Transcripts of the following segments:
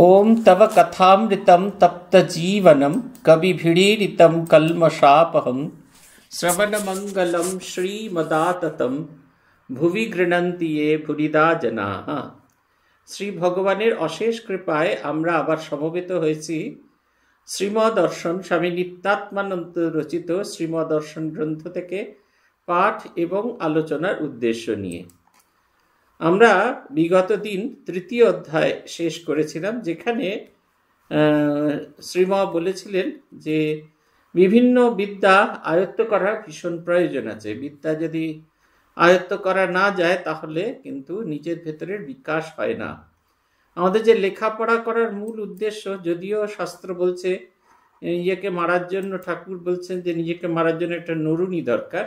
ॐ तव कथामृतं तप्तजीवनं कविभिडीरितं कल्मषापहं श्रवणमङ्गलं श्रीमदाततं ভুবি গৃণন্তি এ ভুরিদা জানাহা শ্রী ভগবানের অশেষ কৃপায় আমরা আবার সমবেত হয়েছি শ্রীমদর্শন স্বামী নিত্যাত্মানন্দ রচিত শ্রীমদর্শন গ্রন্থ থেকে পাঠ এবং আলোচনার উদ্দেশ্য নিয়ে আমরা বিগত দিন তৃতীয় অধ্যায় শেষ করেছিলাম যেখানে শ্রীমা বলেছিলেন যে বিভিন্ন বিদ্যা আয়ত্ত করা ভীষণ প্রয়োজন আছে বিদ্যা যদি আয়ত্ত করা না যায় তাহলে কিন্তু নিজের ভেতরের বিকাশ হয় না আমাদের যে লেখাপড়া করার মূল উদ্দেশ্য যদিও শাস্ত্র বলছে নিজেকে মারার জন্য ঠাকুর বলছেন যে নিজেকে মারার জন্য একটা নরুণী দরকার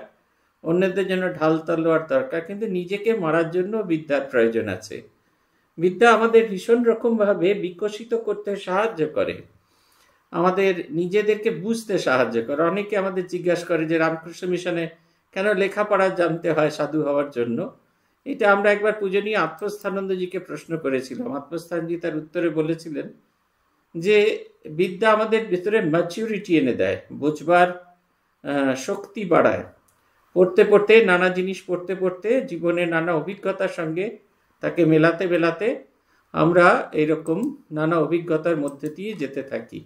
অন্যদের জন্য ঢাল তলোয়ার দরকার কিন্তু নিজেকে মারার জন্য বিদ্যার প্রয়োজন আছে বিদ্যা আমাদের ভীষণ রকমভাবে বিকশিত করতে সাহায্য করে আমাদের নিজেদেরকে বুঝতে সাহায্য করে অনেকে আমাদের জিজ্ঞাসা করে যে রামকৃষ্ণ মিশনে কেন লেখাপড়া জানতে হয় সাধু হওয়ার জন্য এটা আমরা একবার পূজনীয় আত্মস্থানন্দজিকে প্রশ্ন করেছিলাম আত্মস্থানজি তার উত্তরে বলেছিলেন যে বিদ্যা আমাদের ভিতরে ম্যাচিউরিটি এনে দেয় বুঝবার শক্তি বাড়ায় পড়তে পড়তে নানা জিনিস পড়তে পড়তে জীবনে নানা অভিজ্ঞতার সঙ্গে তাকে মেলাতে মেলাতে আমরা এরকম নানা অভিজ্ঞতার মধ্যে দিয়ে যেতে থাকি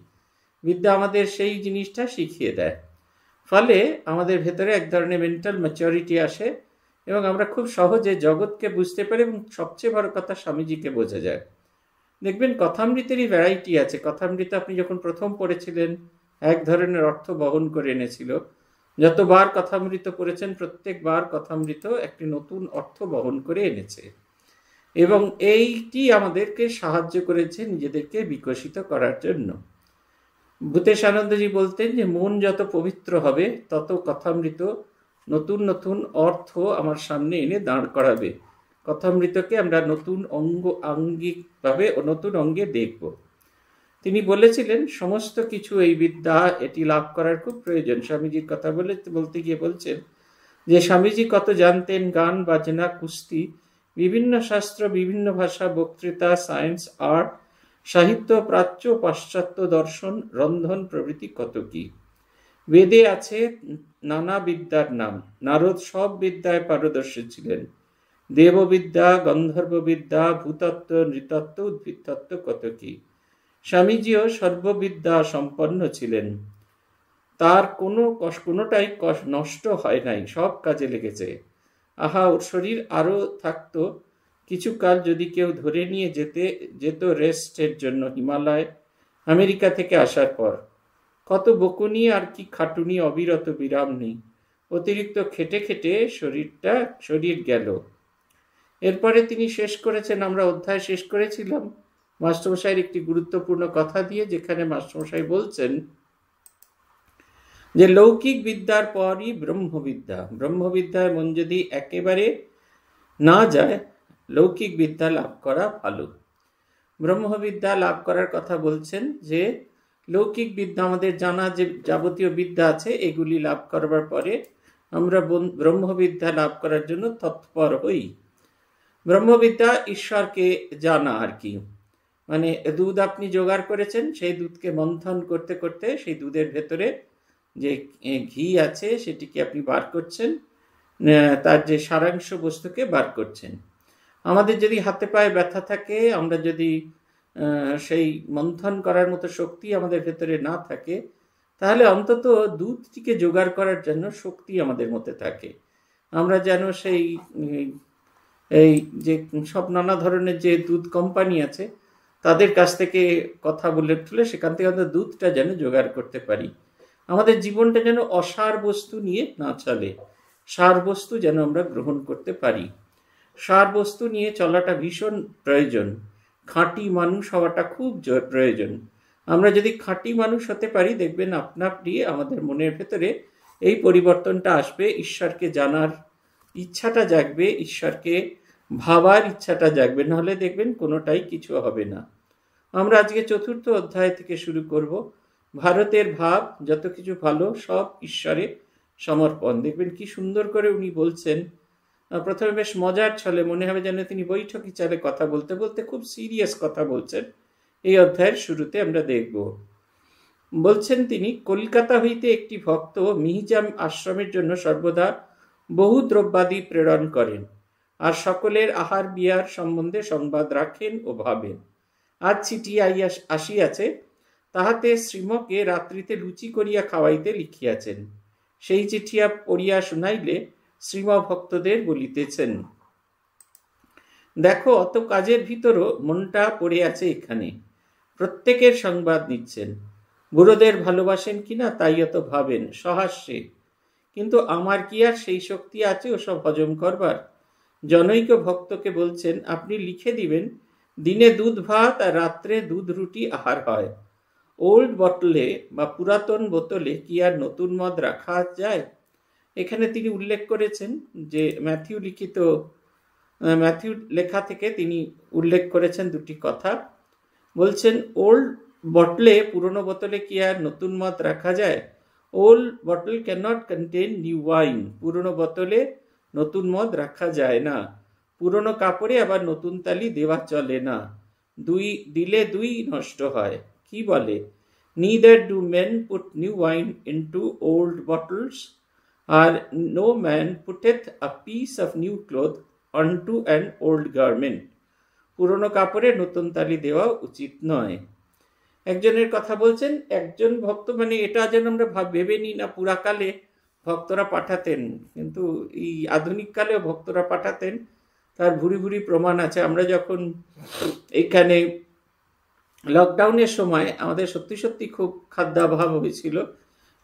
বিদ্যা আমাদের সেই জিনিসটা শিখিয়ে দেয় ফলে আমাদের ভেতরে এক ধরনের মেন্টাল ম্যাচিওরিটি আসে এবং আমরা খুব সহজে জগৎকে বুঝতে পারি এবং সবচেয়ে বড় কথা স্বামীজিকে বোঝা যায় দেখবেন কথামৃতেরই ভ্যারাইটি আছে কথামৃত আপনি যখন প্রথম পড়েছিলেন এক ধরনের অর্থ বহন করে এনেছিল যতবার কথামৃত করেছেন প্রত্যেকবার কথামৃত একটি নতুন অর্থ বহন করে এনেছে এবং এইটি আমাদেরকে সাহায্য করেছে নিজেদেরকে বিকশিত করার জন্য আনন্দজি বলতেন যে মন যত পবিত্র হবে তত কথামৃত নতুন নতুন অর্থ আমার সামনে এনে দাঁড় করাবে কথামৃতকে আমরা নতুন অঙ্গ আঙ্গিকভাবে ও নতুন অঙ্গে দেখব তিনি বলেছিলেন সমস্ত কিছু এই বিদ্যা এটি লাভ করার খুব প্রয়োজন স্বামীজির কথা বলে বলতে গিয়ে বলছেন যে স্বামীজি কত জানতেন গান বাজনা কুস্তি বিভিন্ন শাস্ত্র বিভিন্ন ভাষা বক্তৃতা সায়েন্স আর্ট সাহিত্য প্রাচ্য পাশ্চাত্য দর্শন রন্ধন প্রভৃতি কত কি বেদে আছে নানা বিদ্যার নাম নারদ সব বিদ্যায় পারদর্শী ছিলেন দেববিদ্যা গন্ধর্ববিদ্যা ভূতত্ত্ব নৃতত্ত্ব উদ্ভিদতত্ত্ব কত কী স্বামীজিও সর্ববিদ্যা সম্পন্ন ছিলেন তার কোনো কোনোটাই নষ্ট হয় নাই সব কাজে লেগেছে আহা ওর শরীর আরও থাকত কিছু কাল যদি কেউ ধরে নিয়ে যেতে যেত রেস্টের জন্য হিমালয় আমেরিকা থেকে আসার পর কত বকুনি আর কি খাটুনি অবিরত বিরাম নেই অতিরিক্ত খেটে খেটে শরীরটা শরীর গেল এরপরে তিনি শেষ করেছেন আমরা অধ্যায় শেষ করেছিলাম মাস্টারমশাইয়ের একটি গুরুত্বপূর্ণ কথা দিয়ে যেখানে মাস্টারমশাই বলছেন যে লৌকিক বিদ্যার পরই ব্রহ্মবিদ্যা ব্রহ্মবিদ্যায় মন যদি একেবারে না যায় লৌকিক বিদ্যা লাভ করা ভালো ব্রহ্মবিদ্যা লাভ করার কথা বলছেন যে লৌকিক বিদ্যা আমাদের জানা যে যাবতীয় বিদ্যা আছে এগুলি লাভ করবার পরে আমরা ব্রহ্মবিদ্যা লাভ করার জন্য তৎপর হই ব্রহ্মবিদ্যা ঈশ্বরকে জানা আর কি মানে দুধ আপনি জোগাড় করেছেন সেই দুধকে মন্থন করতে করতে সেই দুধের ভেতরে যে ঘি আছে সেটিকে আপনি বার করছেন তার যে সারাংশ বস্তুকে বার করছেন আমাদের যদি হাতে পায়ে ব্যথা থাকে আমরা যদি সেই মন্থন করার মতো শক্তি আমাদের ভেতরে না থাকে তাহলে অন্তত দুধটিকে জোগাড় করার জন্য শক্তি আমাদের মধ্যে থাকে আমরা যেন সেই এই যে সব নানা ধরনের যে দুধ কোম্পানি আছে তাদের কাছ থেকে কথা বলে তুলে সেখান থেকে আমরা দুধটা যেন জোগাড় করতে পারি আমাদের জীবনটা যেন অসার বস্তু নিয়ে না চলে সার বস্তু যেন আমরা গ্রহণ করতে পারি সার বস্তু নিয়ে চলাটা ভীষণ প্রয়োজন খাঁটি মানুষ হওয়াটা খুব প্রয়োজন আমরা যদি খাঁটি মানুষ হতে পারি দেখবেন আপনা আপনি আমাদের মনের ভেতরে এই পরিবর্তনটা আসবে ঈশ্বরকে জানার ইচ্ছাটা জাগবে ঈশ্বরকে ভাবার ইচ্ছাটা জাগবে নাহলে দেখবেন কোনোটাই কিছু হবে না আমরা আজকে চতুর্থ অধ্যায় থেকে শুরু করব ভারতের ভাব যত কিছু ভালো সব ঈশ্বরে সমর্পণ দেখবেন কি সুন্দর করে উনি বলছেন প্রথমে বেশ মজার ছলে মনে হবে যেন তিনি বৈঠক চালে কথা বলতে বলতে খুব সিরিয়াস কথা বলছেন এই অধ্যায়ের শুরুতে আমরা দেখব বলছেন তিনি কলকাতা হইতে একটি ভক্ত মিহিজাম আশ্রমের জন্য সর্বদা বহু দ্রব্যাদি প্রেরণ করেন আর সকলের আহার বিহার সম্বন্ধে সংবাদ রাখেন ও ভাবেন আজ আইয়া আসিয়াছে তাহাতে শ্রীমকে রাত্রিতে রুচি করিয়া খাওয়াইতে লিখিয়াছেন সেই চিঠিয়া পড়িয়া শুনাইলে শ্রীম ভক্তদের বলিতেছেন দেখো অত কাজের ভিতরও মনটা পড়ে আছে এখানে প্রত্যেকের সংবাদ নিচ্ছেন বুড়োদের ভালোবাসেন কিনা তাই অত ভাবেন সহাস্যে কিন্তু আমার কি আর সেই শক্তি আছে ওসব হজম করবার জনৈক ভক্তকে বলছেন আপনি লিখে দিবেন দিনে দুধ ভাত আর রাত্রে দুধ রুটি আহার হয় ওল্ড বটলে বা পুরাতন বোতলে কি আর নতুন মদ রাখা যায় এখানে তিনি উল্লেখ করেছেন যে ম্যাথিউ লিখিত ম্যাথিউ লেখা থেকে তিনি উল্লেখ করেছেন দুটি কথা বলছেন ওল্ড বটলে পুরনো বোতলে কি আর নতুন মত রাখা যায় old bottle can not contain new wine পুরনো বোতলে নতুন মদ রাখা যায় না পুরনো কাপড়ে আবার নতুন তালি দেওয়া চলে না দুই দিলে দুই নষ্ট হয় কি বলে neither do man put new wine into old bottles আর no man putteth a piece of new cloth on to an old garment পুরনো কাপড়ে নতুন তালি দেওয়া উচিত নয় একজনের কথা বলছেন একজন ভক্ত মানে এটা যেন আমরা ভেবে নিই না পুরাকালে ভক্তরা পাঠাতেন কিন্তু এই আধুনিককালেও ভক্তরা পাঠাতেন তার ভুরি ভুরি প্রমাণ আছে আমরা যখন এখানে লকডাউনের সময় আমাদের সত্যি সত্যি খুব খাদ্যাভাব হয়েছিল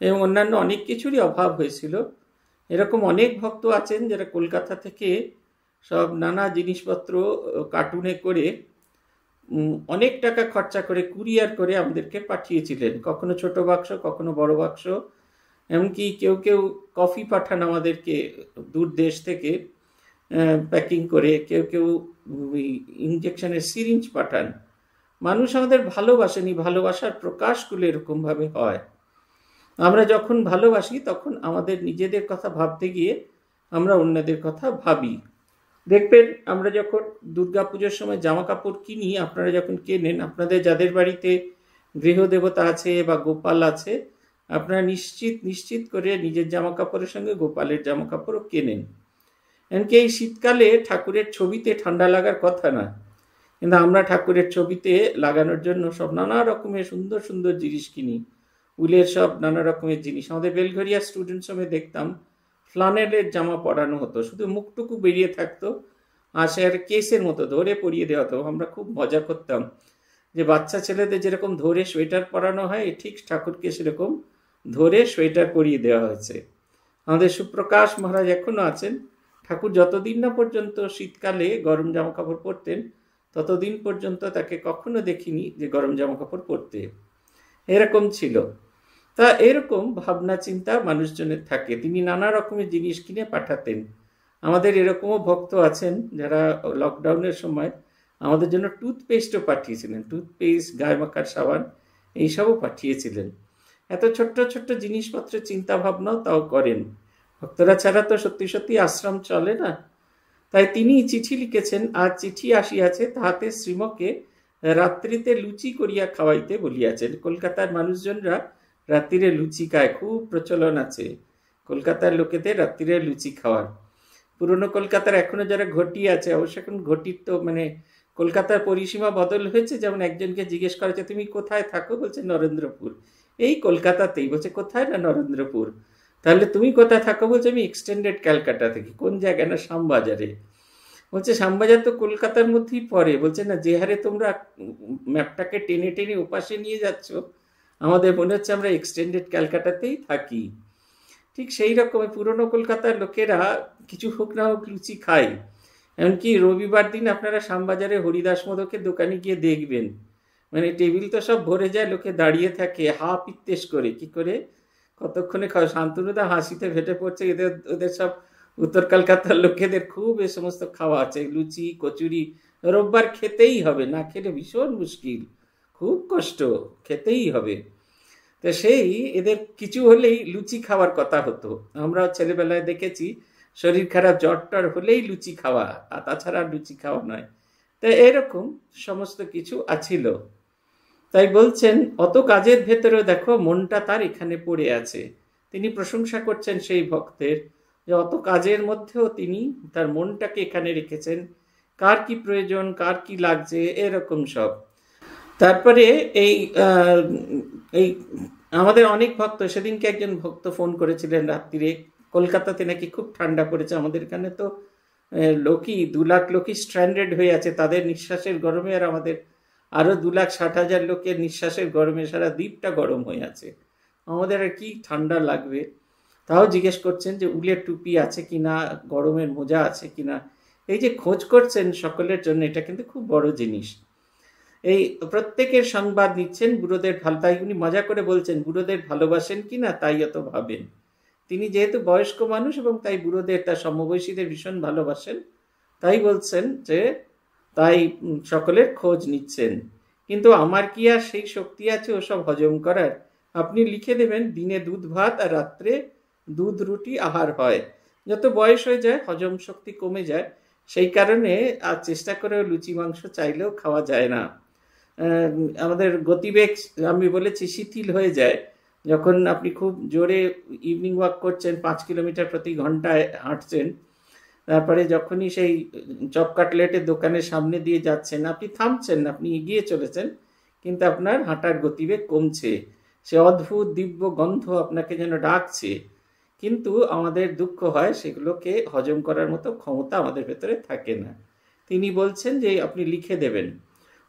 এবং অন্যান্য অনেক কিছুরই অভাব হয়েছিল এরকম অনেক ভক্ত আছেন যারা কলকাতা থেকে সব নানা জিনিসপত্র কার্টুনে করে অনেক টাকা খরচা করে কুরিয়ার করে আমাদেরকে পাঠিয়েছিলেন কখনো ছোট বাক্স কখনো বড় বাক্স এমনকি কেউ কেউ কফি পাঠান আমাদেরকে দূর দেশ থেকে প্যাকিং করে কেউ কেউ ইঞ্জেকশনের সিরিঞ্জ পাঠান মানুষ আমাদের ভালোবাসেনি ভালোবাসার প্রকাশগুলো এরকমভাবে হয় আমরা যখন ভালোবাসি তখন আমাদের নিজেদের কথা ভাবতে গিয়ে আমরা অন্যদের কথা ভাবি দেখবেন আমরা যখন দুর্গাপুজোর সময় জামা কাপড় কিনি আপনারা যখন কেনেন আপনাদের যাদের বাড়িতে গৃহদেবতা আছে বা গোপাল আছে আপনারা নিশ্চিত নিশ্চিত করে নিজের জামা কাপড়ের সঙ্গে গোপালের জামা কাপড়ও কেনেন এমনকি এই শীতকালে ঠাকুরের ছবিতে ঠান্ডা লাগার কথা না কিন্তু আমরা ঠাকুরের ছবিতে লাগানোর জন্য সব নানা রকমের সুন্দর সুন্দর জিনিস কিনি উলের সব নানা রকমের জিনিস আমাদের বেলঘরিয়া স্টুডেন্ট সময় দেখতাম ফ্লানেলের জামা পরানো হতো শুধু মুখটুকু বেরিয়ে থাকতো আর কেসের মতো ধরে পরিয়ে দেওয়া হতো আমরা খুব মজা করতাম যে বাচ্চা ছেলেদের যেরকম ধরে সোয়েটার পরানো হয় ঠিক ঠাকুরকে সেরকম ধরে সোয়েটার করিয়ে দেওয়া হয়েছে আমাদের সুপ্রকাশ মহারাজ এখনও আছেন ঠাকুর যতদিন না পর্যন্ত শীতকালে গরম জামা কাপড় পরতেন ততদিন পর্যন্ত তাকে কখনো দেখিনি যে গরম জামা কাপড় পরতে এরকম ছিল তা এরকম ভাবনা চিন্তা মানুষজনের থাকে তিনি নানা রকমের জিনিস কিনে পাঠাতেন আমাদের এরকমও ভক্ত আছেন যারা লকডাউনের সময় আমাদের জন্য টুথপেস্টও পাঠিয়েছিলেন টুথপেস্ট গায়ে মাখার সাবান এইসবও পাঠিয়েছিলেন এত ছোট্ট ছোট্ট জিনিসপত্রের চিন্তা ভাবনাও তাও করেন ভক্তরা ছাড়া তো সত্যি সত্যি আশ্রম চলে না তাই তিনি চিঠি লিখেছেন আর চিঠি আসিয়াছে তাহাতে শ্রীমকে রাত্রিতে লুচি করিয়া খাওয়াইতে বলিয়াছেন কলকাতার মানুষজনরা রাত্রিরে লুচি খায় খুব প্রচলন আছে কলকাতার লোকেদের রাত্রিরে লুচি খাওয়ার পুরনো কলকাতার এখনও যারা ঘটি আছে অবশ্য এখন ঘটির তো মানে কলকাতার পরিসীমা বদল হয়েছে যেমন একজনকে জিজ্ঞেস করা তুমি কোথায় থাকো বলছে নরেন্দ্রপুর এই কলকাতাতেই বলছে কোথায় না নরেন্দ্রপুর তাহলে তুমি কোথায় থাকো বলছে আমি এক্সটেন্ডেড ক্যালকাটা থেকে কোন জায়গায় না শ্যামবাজারে বলছে শ্যামবাজার তো কলকাতার মধ্যেই পড়ে বলছে না যে হারে তোমরা ম্যাপটাকে টেনে টেনে উপাসে নিয়ে যাচ্ছ আমাদের মনে হচ্ছে আমরা এক্সটেন্ডেড ক্যালকাটাতেই থাকি ঠিক সেই রকমই পুরনো কলকাতার লোকেরা কিছু হোক না হোক লুচি খায় এমনকি রবিবার দিন আপনারা শ্যামবাজারে হরিদাস মোদকের দোকানে গিয়ে দেখবেন মানে টেবিল তো সব ভরে যায় লোকে দাঁড়িয়ে থাকে হা পিত্তেস করে কি করে কতক্ষণে শান্তনুদা হাসিতে ফেটে পড়ছে এদের ওদের সব উত্তর কলকাতার লোকেদের খুব এ সমস্ত খাওয়া আছে লুচি কচুরি রোববার খেতেই হবে না খেলে ভীষণ মুশকিল খুব কষ্ট খেতেই হবে তো সেই এদের কিছু হলেই লুচি খাওয়ার কথা হতো আমরাও ছেলেবেলায় দেখেছি শরীর খারাপ জ্বর টর হলেই লুচি খাওয়া আর তাছাড়া লুচি খাওয়া নয় তো এরকম সমস্ত কিছু আছিল তাই বলছেন অত কাজের ভেতরে দেখো মনটা তার এখানে পড়ে আছে তিনি প্রশংসা করছেন সেই ভক্তের যে অত কাজের মধ্যেও তিনি তার মনটাকে এখানে রেখেছেন কার কি প্রয়োজন কার কি লাগছে এরকম সব তারপরে এই এই আমাদের অনেক ভক্ত সেদিনকে একজন ভক্ত ফোন করেছিলেন রাত্রিরে কলকাতাতে নাকি খুব ঠান্ডা পড়েছে আমাদের এখানে তো লোকই দু লাখ লোকই স্ট্র্যান্ডেড হয়ে আছে তাদের নিঃশ্বাসের গরমে আর আমাদের আরও দু লাখ ষাট হাজার লোকের নিঃশ্বাসের গরমে সারা দ্বীপটা গরম হয়ে আছে আমাদের আর কি ঠান্ডা লাগবে তাও জিজ্ঞেস করছেন যে উলের টুপি আছে কি না গরমের মোজা আছে কি না এই যে খোঁজ করছেন সকলের জন্য এটা কিন্তু খুব বড় জিনিস এই প্রত্যেকের সংবাদ নিচ্ছেন বুড়োদের ভালো তাই উনি মজা করে বলছেন বুড়োদের ভালোবাসেন কি না তাই অত ভাবেন তিনি যেহেতু বয়স্ক মানুষ এবং তাই বুড়োদের তার সমবয়সীদের ভীষণ ভালোবাসেন তাই বলছেন যে তাই সকলের খোঁজ নিচ্ছেন কিন্তু আমার কি আর সেই শক্তি আছে ওসব হজম করার আপনি লিখে দেবেন দিনে দুধ ভাত আর রাত্রে দুধ রুটি আহার হয় যত বয়স হয়ে যায় হজম শক্তি কমে যায় সেই কারণে আর চেষ্টা করেও লুচি মাংস চাইলেও খাওয়া যায় না আমাদের গতিবেগ আমি বলেছি শিথিল হয়ে যায় যখন আপনি খুব জোরে ইভিনিং ওয়াক করছেন পাঁচ কিলোমিটার প্রতি ঘন্টায় হাঁটছেন তারপরে যখনই সেই চপ কাটলেটের দোকানের সামনে দিয়ে যাচ্ছেন আপনি থামছেন না আপনি এগিয়ে চলেছেন কিন্তু আপনার হাঁটার গতিবেগ কমছে সে অদ্ভুত দিব্য গন্ধ আপনাকে যেন ডাকছে কিন্তু আমাদের দুঃখ হয় সেগুলোকে হজম করার মতো ক্ষমতা আমাদের ভেতরে থাকে না তিনি বলছেন যে আপনি লিখে দেবেন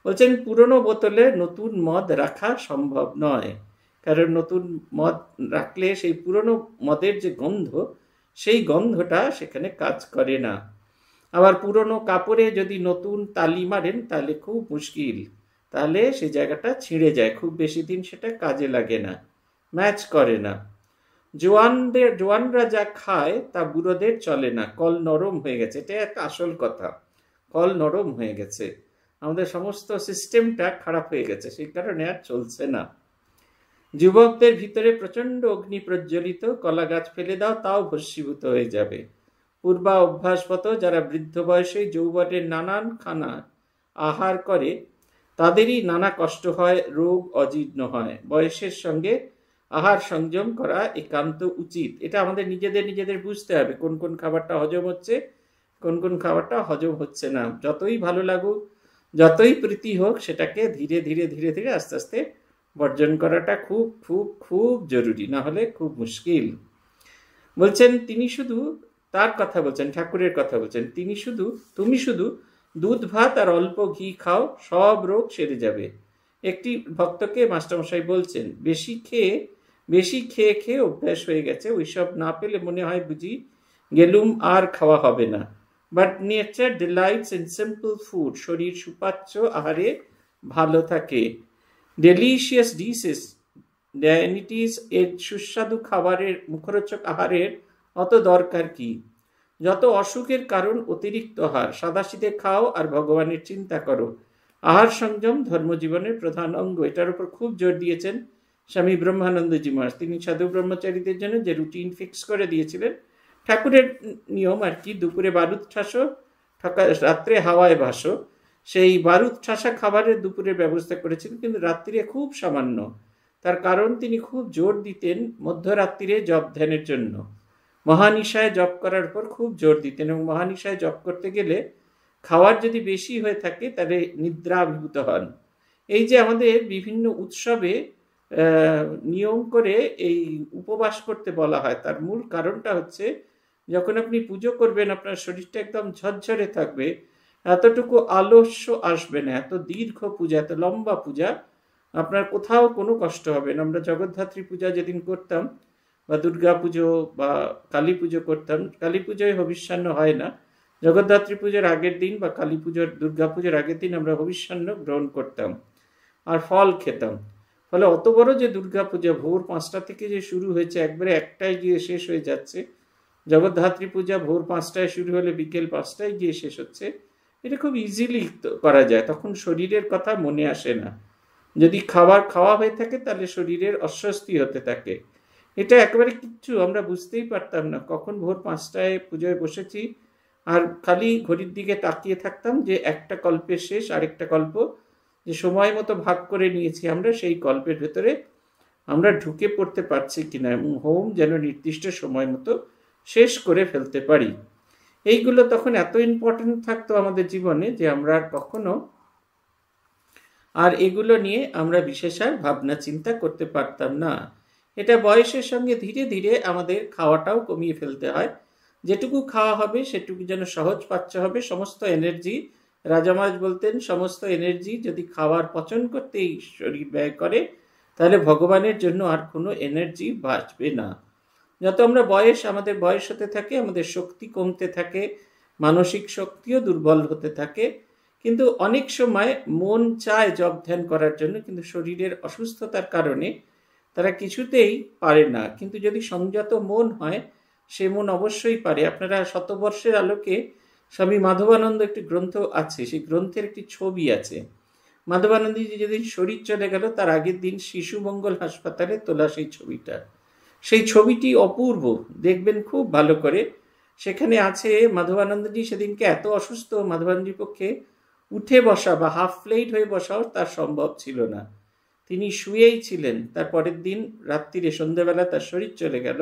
বলছেন পুরনো বোতলে নতুন মদ রাখা সম্ভব নয় কারণ নতুন মদ রাখলে সেই পুরনো মদের যে গন্ধ সেই গন্ধটা সেখানে কাজ করে না আবার পুরনো কাপড়ে যদি নতুন তালি মারেন তাহলে খুব মুশকিল তাহলে সে জায়গাটা ছিঁড়ে যায় খুব বেশি দিন সেটা কাজে লাগে না ম্যাচ করে না জোয়ানদের জোয়ানরা যা খায় তা বুড়োদের চলে না কল নরম হয়ে গেছে এটা একটা আসল কথা কল নরম হয়ে গেছে আমাদের সমস্ত সিস্টেমটা খারাপ হয়ে গেছে সেই কারণে আর চলছে না যুবকদের ভিতরে প্রচণ্ড অগ্নি প্রজ্বলিত কলা গাছ ফেলে দাও তাও ভস্মীভূত হয়ে যাবে পূর্বা অভ্যাসগত যারা বৃদ্ধ বয়সে যৌবনের নানান খানা আহার করে তাদেরই নানা কষ্ট হয় রোগ অজীর্ণ হয় বয়সের সঙ্গে আহার সংযম করা একান্ত উচিত এটা আমাদের নিজেদের নিজেদের বুঝতে হবে কোন কোন খাবারটা হজম হচ্ছে কোন কোন খাবারটা হজম হচ্ছে না যতই ভালো লাগুক যতই প্রীতি হোক সেটাকে ধীরে ধীরে ধীরে ধীরে আস্তে আস্তে বর্জন করাটা খুব খুব খুব জরুরি না হলে খুব মুশকিল বলছেন তিনি শুধু তার কথা বলছেন ঠাকুরের কথা বলছেন তিনি শুধু তুমি শুধু দুধ ভাত আর অল্প ঘি খাও সব রোগ সেরে যাবে একটি ভক্তকে মাস্টারমশাই বলছেন বেশি খেয়ে বেশি খেয়ে খেয়ে অভ্যাস হয়ে গেছে ওইসব না পেলে মনে হয় বুঝি গেলুম আর খাওয়া হবে না but nature delights in simple food শরীর সুপাচ্য আহারে ভালো থাকে ডেলিশিয়াস ডিসেস ডায়নিটিস এর সুস্বাদু খাবারের মুখরোচক আহারের অত দরকার কি যত অসুখের কারণ অতিরিক্ত আহার সাদাশিতে খাও আর ভগবানের চিন্তা করো আহার সংযম ধর্মজীবনের প্রধান অঙ্গ এটার উপর খুব জোর দিয়েছেন স্বামী ব্রহ্মানন্দজি মহাস তিনি সাধু ব্রহ্মচারীদের জন্য যে রুটিন ফিক্স করে দিয়েছিলেন ঠাকুরের নিয়ম আর কি দুপুরে বারুদ ঠাসো রাত্রে হাওয়ায় ভাসো সেই বারুদ ঠাসা খাবারের দুপুরের ব্যবস্থা করেছিলেন কিন্তু রাত্রিরে খুব সামান্য তার কারণ তিনি খুব জোর দিতেন মধ্যরাত্রিরে জপ ধ্যানের জন্য মহানিশায় জপ করার পর খুব জোর দিতেন এবং মহানিশায় জপ করতে গেলে খাওয়ার যদি বেশি হয়ে থাকে তাহলে নিদ্রা আবিভূত হন এই যে আমাদের বিভিন্ন উৎসবে নিয়ম করে এই উপবাস করতে বলা হয় তার মূল কারণটা হচ্ছে যখন আপনি পুজো করবেন আপনার শরীরটা একদম ঝরঝরে থাকবে এতটুকু আলস্য আসবে না এত দীর্ঘ পূজা এত লম্বা পূজা আপনার কোথাও কোনো কষ্ট হবে না আমরা জগদ্ধাত্রী পূজা যেদিন করতাম বা দুর্গা পুজো বা কালী পুজো করতাম কালী পুজোয় ভবিষ্যান্ন হয় না জগদ্ধাত্রী পুজোর আগের দিন বা কালী পুজোর দুর্গা পুজোর আগের দিন আমরা ভবিষ্যান্ন গ্রহণ করতাম আর ফল খেতাম ফলে অত বড় যে দুর্গা ভোর পাঁচটা থেকে যে শুরু হয়েছে একবারে একটাই গিয়ে শেষ হয়ে যাচ্ছে জগদ্ধাত্রী পূজা ভোর পাঁচটায় শুরু হলে বিকেল পাঁচটায় গিয়ে শেষ হচ্ছে এটা খুব ইজিলি করা যায় তখন শরীরের কথা মনে আসে না যদি খাবার খাওয়া হয়ে থাকে তাহলে শরীরের অস্বস্তি হতে থাকে এটা একেবারে কিচ্ছু আমরা বুঝতেই পারতাম না কখন ভোর পাঁচটায় পুজোয় বসেছি আর খালি ঘড়ির দিকে তাকিয়ে থাকতাম যে একটা কল্পের শেষ আরেকটা কল্প যে সময় মতো ভাগ করে নিয়েছি আমরা সেই কল্পের ভেতরে আমরা ঢুকে পড়তে পারছি কিনা হোম যেন নির্দিষ্ট সময় মতো শেষ করে ফেলতে পারি এইগুলো তখন এত ইম্পর্টেন্ট থাকতো আমাদের জীবনে যে আমরা আর কখনো আর এগুলো নিয়ে আমরা বিশেষ আর ভাবনা চিন্তা করতে পারতাম না এটা বয়সের সঙ্গে ধীরে ধীরে আমাদের খাওয়াটাও কমিয়ে ফেলতে হয় যেটুকু খাওয়া হবে সেটুকু যেন সহজ পাচ্ছ হবে সমস্ত এনার্জি রাজামাজ বলতেন সমস্ত এনার্জি যদি খাওয়ার পচন করতেই শরীর ব্যয় করে তাহলে ভগবানের জন্য আর কোনো এনার্জি বাঁচবে না যত আমরা বয়স আমাদের বয়স হতে থাকে আমাদের শক্তি কমতে থাকে মানসিক শক্তিও দুর্বল হতে থাকে কিন্তু অনেক সময় মন চায় জব ধ্যান করার জন্য কিন্তু শরীরের অসুস্থতার কারণে তারা কিছুতেই পারে না কিন্তু যদি সংযত মন হয় সে মন অবশ্যই পারে আপনারা শতবর্ষের আলোকে স্বামী মাধবানন্দ একটি গ্রন্থ আছে সেই গ্রন্থের একটি ছবি আছে মাধবানন্দজি যেদিন শরীর চলে গেল তার আগের দিন শিশু মঙ্গল হাসপাতালে তোলা সেই ছবিটা সেই ছবিটি অপূর্ব দেখবেন খুব ভালো করে সেখানে আছে মাধবানন্দজি সেদিনকে এত অসুস্থ মাধবানন্দির পক্ষে উঠে বসা বা হাফ প্লেট হয়ে বসাও তার সম্ভব ছিল না তিনি শুয়েই ছিলেন তার পরের দিন রাত্রিরে সন্ধ্যাবেলা তার শরীর চলে গেল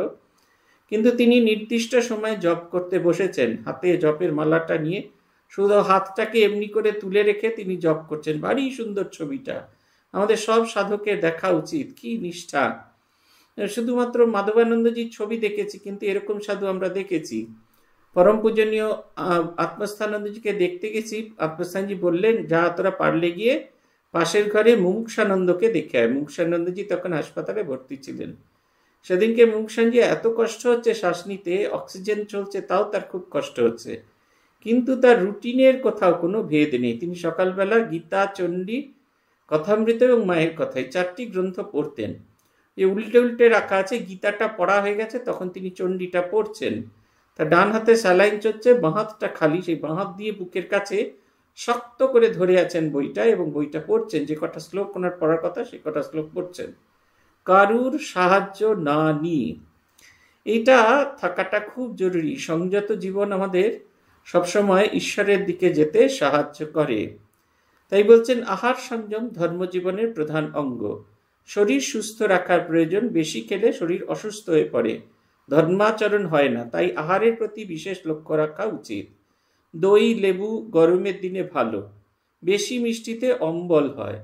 কিন্তু তিনি নির্দিষ্ট সময় জপ করতে বসেছেন হাতে জপের মালাটা নিয়ে শুধু হাতটাকে এমনি করে তুলে রেখে তিনি জপ করছেন ভারী সুন্দর ছবিটা আমাদের সব সাধকের দেখা উচিত কি নিষ্ঠা শুধুমাত্র মাধবানন্দজির ছবি দেখেছি কিন্তু এরকম সাধু আমরা দেখেছি পরম পূজনীয় আত্মস্থানন্দজিকে দেখতে গেছি আত্মস্থানজি বললেন যা তোরা পারলে গিয়ে পাশের ঘরে মুমুক্ষানন্দকে দেখে আয় মুমুক্ষানন্দজি তখন হাসপাতালে ভর্তি ছিলেন সেদিনকে মুমুক্ষানজি এত কষ্ট হচ্ছে শ্বাস নিতে অক্সিজেন চলছে তাও তার খুব কষ্ট হচ্ছে কিন্তু তার রুটিনের কোথাও কোনো ভেদ নেই তিনি সকালবেলা গীতা চণ্ডী কথামৃত এবং মায়ের কথায় চারটি গ্রন্থ পড়তেন যে উল্টে উল্টে রাখা আছে গীতাটা পড়া হয়ে গেছে তখন তিনি চণ্ডীটা পড়ছেন তা ডান হাতে স্যালাইন চলছে বাঁ হাতটা খালি সেই বাঁ হাত দিয়ে বুকের কাছে শক্ত করে ধরে আছেন বইটা এবং বইটা পড়ছেন যে কটা শ্লোক ওনার পড়ার কথা সে কটা শ্লোক পড়ছেন কারুর সাহায্য না নি এটা থাকাটা খুব জরুরি সংযত জীবন আমাদের সবসময় ঈশ্বরের দিকে যেতে সাহায্য করে তাই বলছেন আহার সংযম ধর্মজীবনের প্রধান অঙ্গ শরীর সুস্থ রাখার প্রয়োজন বেশি খেলে শরীর অসুস্থ হয়ে পড়ে ধর্মাচরণ হয় না তাই আহারের প্রতি বিশেষ লক্ষ্য রাখা উচিত দই লেবু গরমের দিনে ভালো বেশি মিষ্টিতে অম্বল হয়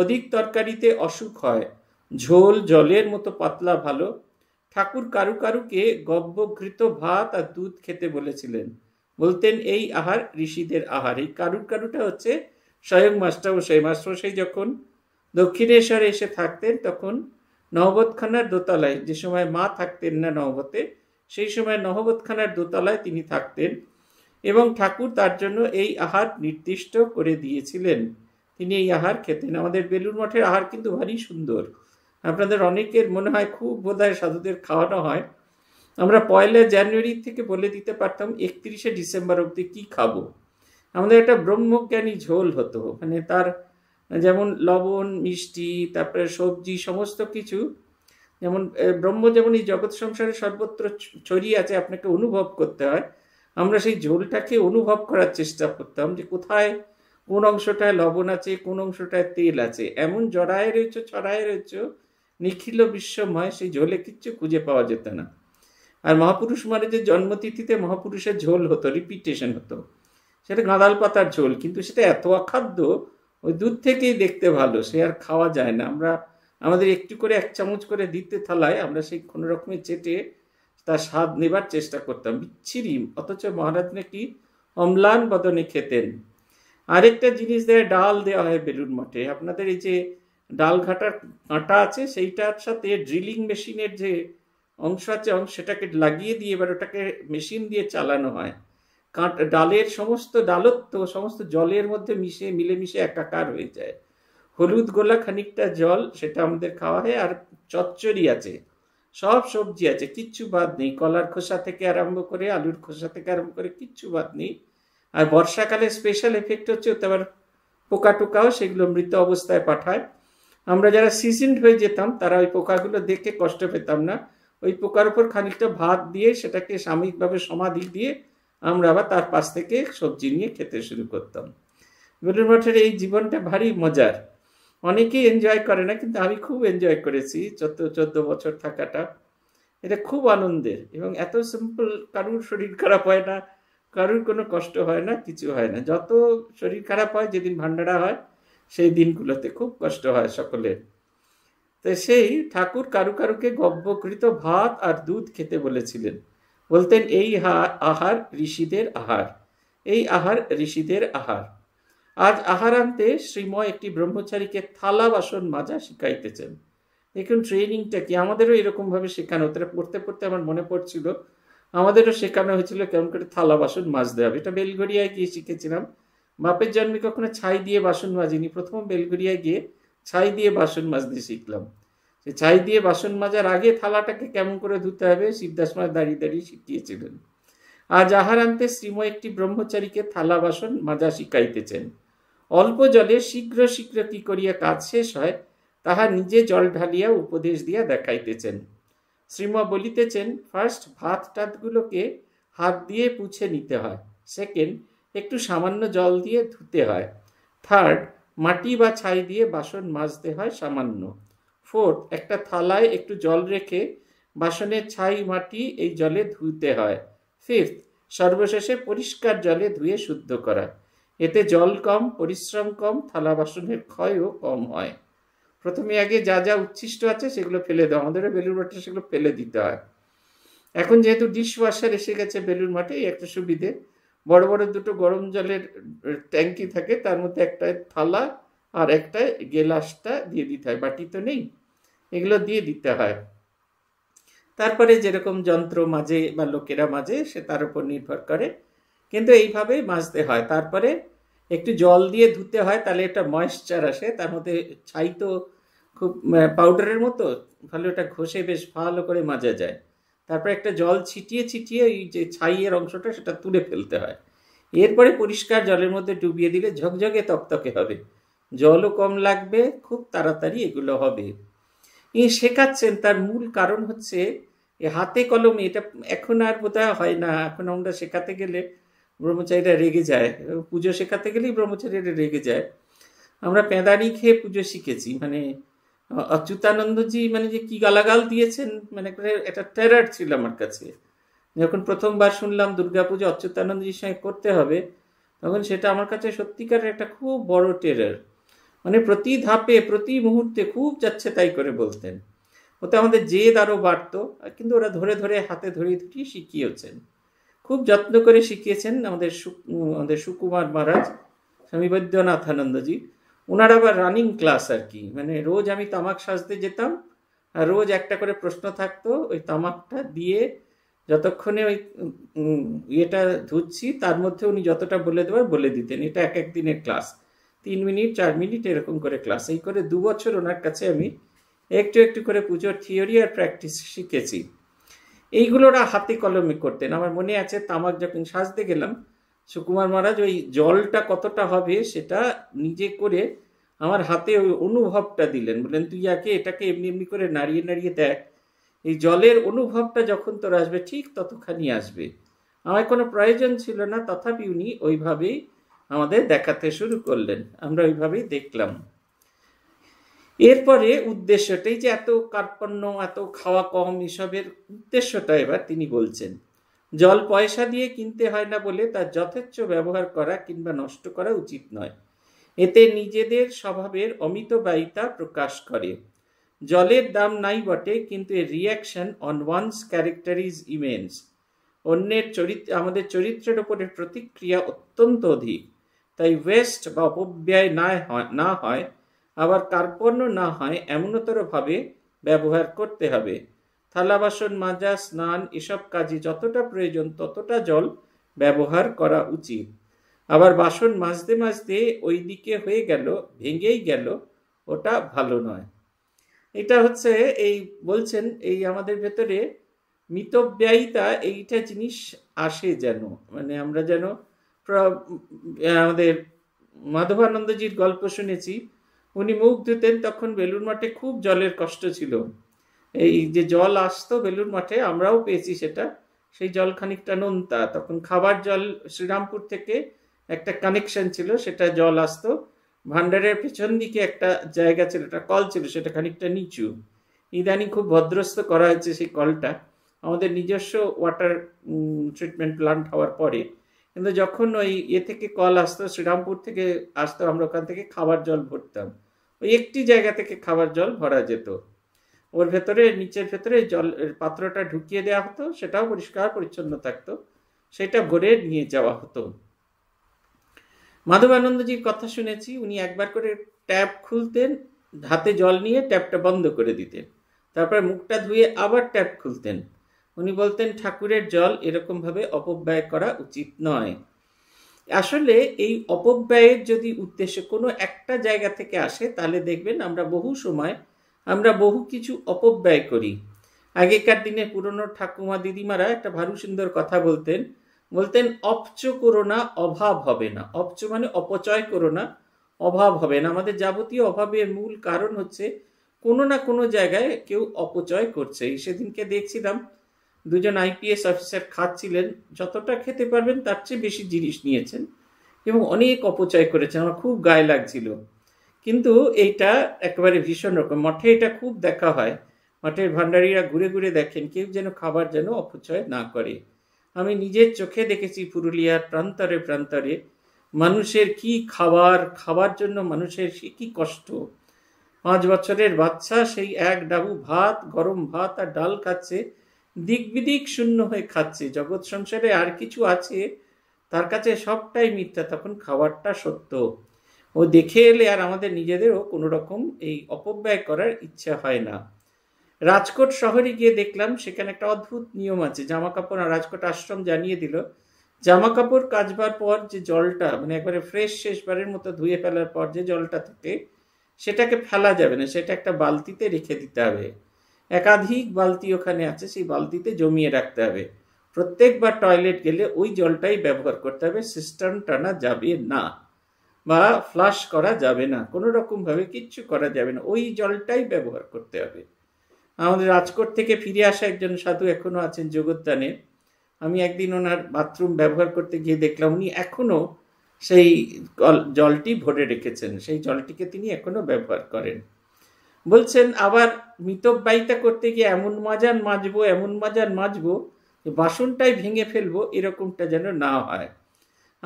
অধিক তরকারিতে অসুখ হয় ঝোল জলের মতো পাতলা ভালো ঠাকুর কারু কারুকে গব্যঘৃত ভাত আর দুধ খেতে বলেছিলেন বলতেন এই আহার ঋষিদের আহার এই কারুর কারুটা হচ্ছে স্বয়ং মাস্টারমশাই সেই যখন দক্ষিণেশ্বরে এসে থাকতেন তখন নহবতখানার দোতলায় যে সময় মা থাকতেন না নহবতে সেই সময় নহবতখানার দোতলায় তিনি থাকতেন এবং ঠাকুর তার জন্য এই আহার নির্দিষ্ট করে দিয়েছিলেন তিনি এই আহার খেতেন আমাদের বেলুর মঠের আহার কিন্তু ভারী সুন্দর আপনাদের অনেকের মনে হয় খুব বোধহয় সাধুদের খাওয়ানো হয় আমরা পয়লা জানুয়ারি থেকে বলে দিতে পারতাম একত্রিশে ডিসেম্বর অব্দি কি খাবো আমাদের একটা ব্রহ্মজ্ঞানী ঝোল হতো মানে তার যেমন লবণ মিষ্টি তারপরে সবজি সমস্ত কিছু যেমন ব্রহ্ম যেমন এই জগৎ সংসারে সর্বত্র ছড়িয়ে আছে আপনাকে অনুভব করতে হয় আমরা সেই ঝোলটাকে অনুভব করার চেষ্টা করতাম যে কোথায় কোন অংশটায় লবণ আছে কোন অংশটায় তেল আছে এমন জড়ায় রয়েছে ছড়ায় রয়েছে নিখিল বিশ্বময় সেই ঝোলে কিচ্ছু খুঁজে পাওয়া যেত না আর মহাপুরুষ মানে যে জন্মতিথিতে মহাপুরুষের ঝোল হতো রিপিটেশন হতো সেটা গাঁদাল পাতার ঝোল কিন্তু সেটা এত অখাদ্য ওই দুধ থেকেই দেখতে ভালো সে আর খাওয়া যায় না আমরা আমাদের একটু করে এক চামচ করে দিতে থালায় আমরা সেই কোনো রকমের চেটে তার স্বাদ নেবার চেষ্টা করতাম বিচ্ছিরি অথচ মহারাজ নাকি অম্লান বদনে খেতেন আরেকটা জিনিস দেয় ডাল দেওয়া হয় বেলুন মঠে আপনাদের এই যে ডাল ঘাটার কাঁটা আছে সেইটার সাথে ড্রিলিং মেশিনের যে অংশ আছে অংশ সেটাকে লাগিয়ে দিয়ে এবার ওটাকে মেশিন দিয়ে চালানো হয় কাঁট ডালের সমস্ত ডালত্ব সমস্ত জলের মধ্যে মিশে মিলেমিশে একাকার হয়ে যায় হলুদ গোলা খানিকটা জল সেটা আমাদের খাওয়া হয় আর চচ্চড়ি আছে সব সবজি আছে কিচ্ছু বাদ নেই কলার খোসা থেকে আরম্ভ করে আলুর খোসা থেকে আরম্ভ করে কিচ্ছু বাদ নেই আর বর্ষাকালে স্পেশাল এফেক্ট হচ্ছে ওতে আবার পোকা টোকাও সেগুলো মৃত অবস্থায় পাঠায় আমরা যারা সিজনড হয়ে যেতাম তারা ওই পোকাগুলো দেখে কষ্ট পেতাম না ওই পোকার উপর খানিকটা ভাত দিয়ে সেটাকে সাময়িকভাবে সমাধি দিয়ে আমরা আবার তার পাশ থেকে সবজি নিয়ে খেতে শুরু করতাম বেলুর মঠের এই জীবনটা ভারী মজার অনেকেই এনজয় করে না কিন্তু আমি খুব এনজয় করেছি চোদ্দ চোদ্দ বছর থাকাটা এটা খুব আনন্দের এবং এত সিম্পল কারুর শরীর খারাপ হয় না কারুর কোনো কষ্ট হয় না কিছু হয় না যত শরীর খারাপ হয় যেদিন ভান্ডারা হয় সেই দিনগুলোতে খুব কষ্ট হয় সকলের তো সেই ঠাকুর কারু কারুকে গব্যকৃত ভাত আর দুধ খেতে বলেছিলেন বলতেন এই আহার ঋষিদের আহার এই আহার ঋষিদের আহার আজ আহার আনতে শ্রীময় একটি ব্রহ্মচারীকে থালা বাসন মাজা শিখাইতেছেন দেখুন ট্রেনিংটা কি আমাদেরও এরকমভাবে শেখানো হতো পড়তে পড়তে আমার মনে পড়ছিল আমাদেরও শেখানো হয়েছিল কেমন করে থালা বাসন মাজতে হবে এটা বেলগড়িয়ায় গিয়ে শিখেছিলাম বাপের জন্মে কখনো ছাই দিয়ে বাসন মাজিনি প্রথম বেলগড়িয়ায় গিয়ে ছাই দিয়ে বাসন মাজতে শিখলাম সে ছাই দিয়ে বাসন মাজার আগে থালাটাকে কেমন করে ধুতে হবে শিবদাস মা দাঁড়িয়ে দাঁড়িয়ে শিখিয়েছিলেন আজ আনতে শ্রীময় একটি ব্রহ্মচারীকে থালা বাসন মাজা শিখাইতেছেন অল্প জলে শীঘ্র শীঘ্র কি করিয়া কাজ শেষ হয় তাহা নিজে জল ঢালিয়া উপদেশ দিয়া দেখাইতেছেন শ্রীময় বলিতেছেন ফার্স্ট ভাত টাতগুলোকে হাত দিয়ে পুছে নিতে হয় সেকেন্ড একটু সামান্য জল দিয়ে ধুতে হয় থার্ড মাটি বা ছাই দিয়ে বাসন মাজতে হয় সামান্য ফোর্থ একটা থালায় একটু জল রেখে বাসনে ছাই মাটি এই জলে ধুতে হয় ফিফথ সর্বশেষে পরিষ্কার জলে ধুয়ে শুদ্ধ করা এতে জল কম পরিশ্রম কম থালা বাসনের ক্ষয়ও কম হয় প্রথমে আগে যা যা উচ্ছিষ্ট আছে সেগুলো ফেলে দেওয়া আমাদের বেলুর মাঠে সেগুলো ফেলে দিতে হয় এখন যেহেতু ডিশ ওয়াশার এসে গেছে বেলুর মাঠে একটা সুবিধে বড় বড় দুটো গরম জলের ট্যাঙ্কি থাকে তার মধ্যে একটা থালা আর একটা গেলাসটা দিয়ে দিতে হয় বাটি তো নেই এগুলো দিয়ে দিতে হয় তারপরে যেরকম যন্ত্র মাঝে বা লোকেরা মাঝে সে তার উপর নির্ভর করে কিন্তু এইভাবেই মাজতে হয় তারপরে একটু জল দিয়ে ধুতে হয় তাহলে একটা ময়েশ্চার আসে তার মধ্যে ছাই তো খুব পাউডারের মতো ভালো ওটা ঘষে বেশ ভালো করে মাজা যায় তারপরে একটা জল ছিটিয়ে ছিটিয়ে ওই যে ছাইয়ের অংশটা সেটা তুলে ফেলতে হয় এরপরে পরিষ্কার জলের মধ্যে ডুবিয়ে দিলে ঝকঝকে তকতকে হবে জলও কম লাগবে খুব তাড়াতাড়ি এগুলো হবে শেখাচ্ছেন তার মূল কারণ হচ্ছে হাতে কলমে এটা এখন আর বোধহয় হয় না এখন আমরা শেখাতে গেলে ব্রহ্মচারীরা রেগে যায় পুজো শেখাতে গেলেই ব্রহ্মচারীরা রেগে যায় আমরা পেঁদারি খেয়ে পুজো শিখেছি মানে অচ্যুতানন্দজি মানে যে কি গালাগাল দিয়েছেন মানে একটা টেরার ছিল আমার কাছে যখন প্রথমবার শুনলাম দুর্গাপুজো অচ্যুতানন্দজির সঙ্গে করতে হবে তখন সেটা আমার কাছে সত্যিকারের একটা খুব বড় টেরার মানে প্রতি ধাপে প্রতি মুহূর্তে খুব যাচ্ছে তাই করে বলতেন ওতে আমাদের জেদ আরও বাড়তো কিন্তু ওরা ধরে ধরে হাতে ধরে ধরে শিখিয়েছেন খুব যত্ন করে শিখিয়েছেন আমাদের আমাদের সুকুমার মহারাজ স্বামী বৈদ্যনাথানন্দজি ওনার আবার রানিং ক্লাস আর কি মানে রোজ আমি তামাক সাজতে যেতাম আর রোজ একটা করে প্রশ্ন থাকতো ওই তামাকটা দিয়ে যতক্ষণে ওই ইয়েটা ধুচ্ছি তার মধ্যে উনি যতটা বলে দেবার বলে দিতেন এটা এক একদিনের ক্লাস তিন মিনিট চার মিনিট এরকম করে ক্লাস এই করে দু বছর ওনার কাছে আমি একটু একটু করে পুজোর থিওরি আর প্র্যাকটিস শিখেছি এইগুলো ওরা হাতে কলমে করতেন আমার মনে আছে তামাক যখন সাজতে গেলাম সুকুমার মহারাজ ওই জলটা কতটা হবে সেটা নিজে করে আমার হাতে ওই অনুভবটা দিলেন বললেন তুই আগে এটাকে এমনি এমনি করে নাড়িয়ে নাড়িয়ে দেখ এই জলের অনুভবটা যখন তোর আসবে ঠিক ততখানি আসবে আমার কোনো প্রয়োজন ছিল না তথাপি উনি ওইভাবেই আমাদের দেখাতে শুরু করলেন আমরা ওইভাবেই দেখলাম এরপরে উদ্দেশ্যটাই যে এত কার্পণ্য এত খাওয়া কম এসবের উদ্দেশ্যটা এবার তিনি বলছেন জল পয়সা দিয়ে কিনতে হয় না বলে তার যথেচ্ছ ব্যবহার করা কিংবা নষ্ট করা উচিত নয় এতে নিজেদের স্বভাবের অমিতবাহিতা প্রকাশ করে জলের দাম নাই বটে কিন্তু এর reaction on one's character is immense অন্যের চরিত্র আমাদের চরিত্রের ওপরের প্রতিক্রিয়া অত্যন্ত অধিক তাই ওয়েস্ট বা অপব্যয় না হয় না হয় আবার কার্পণ্য না হয় এমনতরভাবে ব্যবহার করতে হবে থালা বাসন মাজা স্নান এসব কাজে যতটা প্রয়োজন ততটা জল ব্যবহার করা উচিত আবার বাসন মাজতে মাজতে ওই দিকে হয়ে গেল ভেঙেই গেল ওটা ভালো নয় এটা হচ্ছে এই বলছেন এই আমাদের ভেতরে মিতব্যয়িতা এইটা জিনিস আসে যেন মানে আমরা যেন আমাদের মাধবানন্দজির গল্প শুনেছি উনি মুখ ধুতেন তখন বেলুর মাঠে খুব জলের কষ্ট ছিল এই যে জল আসতো বেলুর মাঠে আমরাও পেয়েছি সেটা সেই জল খানিকটা নোনতা তখন খাবার জল শ্রীরামপুর থেকে একটা কানেকশন ছিল সেটা জল আসতো ভান্ডারের পেছন দিকে একটা জায়গা ছিল একটা কল ছিল সেটা খানিকটা নিচু ইদানিং খুব ভদ্রস্থ করা হয়েছে সেই কলটা আমাদের নিজস্ব ওয়াটার ট্রিটমেন্ট প্লান্ট হওয়ার পরে কিন্তু যখন ওই ইয়ে থেকে কল আসতো শ্রীরামপুর থেকে আসতো আমরা ওখান থেকে খাবার জল ভরতাম ওই একটি জায়গা থেকে খাবার জল ভরা যেত ওর ভেতরে নিচের ভেতরে জল পাত্রটা ঢুকিয়ে দেওয়া হতো সেটাও পরিষ্কার পরিচ্ছন্ন থাকতো সেটা ভরে নিয়ে যাওয়া হতো মাধবানন্দজির কথা শুনেছি উনি একবার করে ট্যাপ খুলতেন হাতে জল নিয়ে ট্যাপটা বন্ধ করে দিতেন তারপরে মুখটা ধুয়ে আবার ট্যাপ খুলতেন উনি বলতেন ঠাকুরের জল এরকমভাবে অপব্যয় করা উচিত নয় আসলে এই অপব্যয়ের যদি উদ্দেশ্য কোনো একটা জায়গা থেকে আসে তাহলে দেখবেন আমরা বহু সময় আমরা বহু কিছু অপব্যয় করি আগেকার দিনে পুরনো ঠাকুমা দিদিমারা একটা ভারু সুন্দর কথা বলতেন বলতেন অপচ করো না অভাব হবে না অপচ মানে অপচয় করো না অভাব হবে না আমাদের যাবতীয় অভাবের মূল কারণ হচ্ছে কোনো না কোনো জায়গায় কেউ অপচয় করছে সেদিনকে দেখছিলাম দুজন আইপিএস অফিসার খাচ্ছিলেন যতটা খেতে পারবেন তার চেয়ে বেশি জিনিস নিয়েছেন এবং অনেক অপচয় করেছেন আমার খুব গায়ে লাগছিল কিন্তু এইটা একেবারে ভীষণ রকম মঠে এটা খুব দেখা হয় মঠের ভাণ্ডারীরা ঘুরে ঘুরে দেখেন কেউ যেন খাবার যেন অপচয় না করে আমি নিজের চোখে দেখেছি পুরুলিয়ার প্রান্তরে প্রান্তরে মানুষের কি খাবার খাবার জন্য মানুষের সে কি কষ্ট পাঁচ বছরের বাচ্চা সেই এক ডাবু ভাত গরম ভাত আর ডাল খাচ্ছে দিক বিদিক শূন্য হয়ে খাচ্ছে জগৎ সংসারে আর কিছু আছে তার কাছে সবটাই মিথ্যা তখন খাবারটা সত্য ও দেখে এলে আর আমাদের নিজেদেরও কোনো রকম এই অপব্যয় করার ইচ্ছা হয় না রাজকোট শহরে গিয়ে দেখলাম সেখানে একটা অদ্ভুত নিয়ম আছে জামা কাপড় আর রাজকোট আশ্রম জানিয়ে দিল জামা কাপড় কাচবার পর যে জলটা মানে একবারে ফ্রেশ শেষবারের মতো ধুয়ে ফেলার পর যে জলটা থাকে সেটাকে ফেলা যাবে না সেটা একটা বালতিতে রেখে দিতে হবে একাধিক বালতি ওখানে আছে সেই বালতিতে জমিয়ে রাখতে হবে প্রত্যেকবার টয়লেট গেলে ওই জলটাই ব্যবহার করতে হবে সিস্টেম টানা যাবে না বা ফ্লাশ করা যাবে না কোনো রকমভাবে কিচ্ছু করা যাবে না ওই জলটাই ব্যবহার করতে হবে আমাদের রাজকোট থেকে ফিরে আসা একজন সাধু এখনও আছেন জগদ্দানে আমি একদিন ওনার বাথরুম ব্যবহার করতে গিয়ে দেখলাম উনি এখনও সেই জলটি ভরে রেখেছেন সেই জলটিকে তিনি এখনও ব্যবহার করেন বলছেন আবার মিতব্যায়িতা করতে গিয়ে এমন মাজান মাজবো এমন মাজান মাজবো বাসনটাই ভেঙে ফেলবো এরকমটা যেন না হয়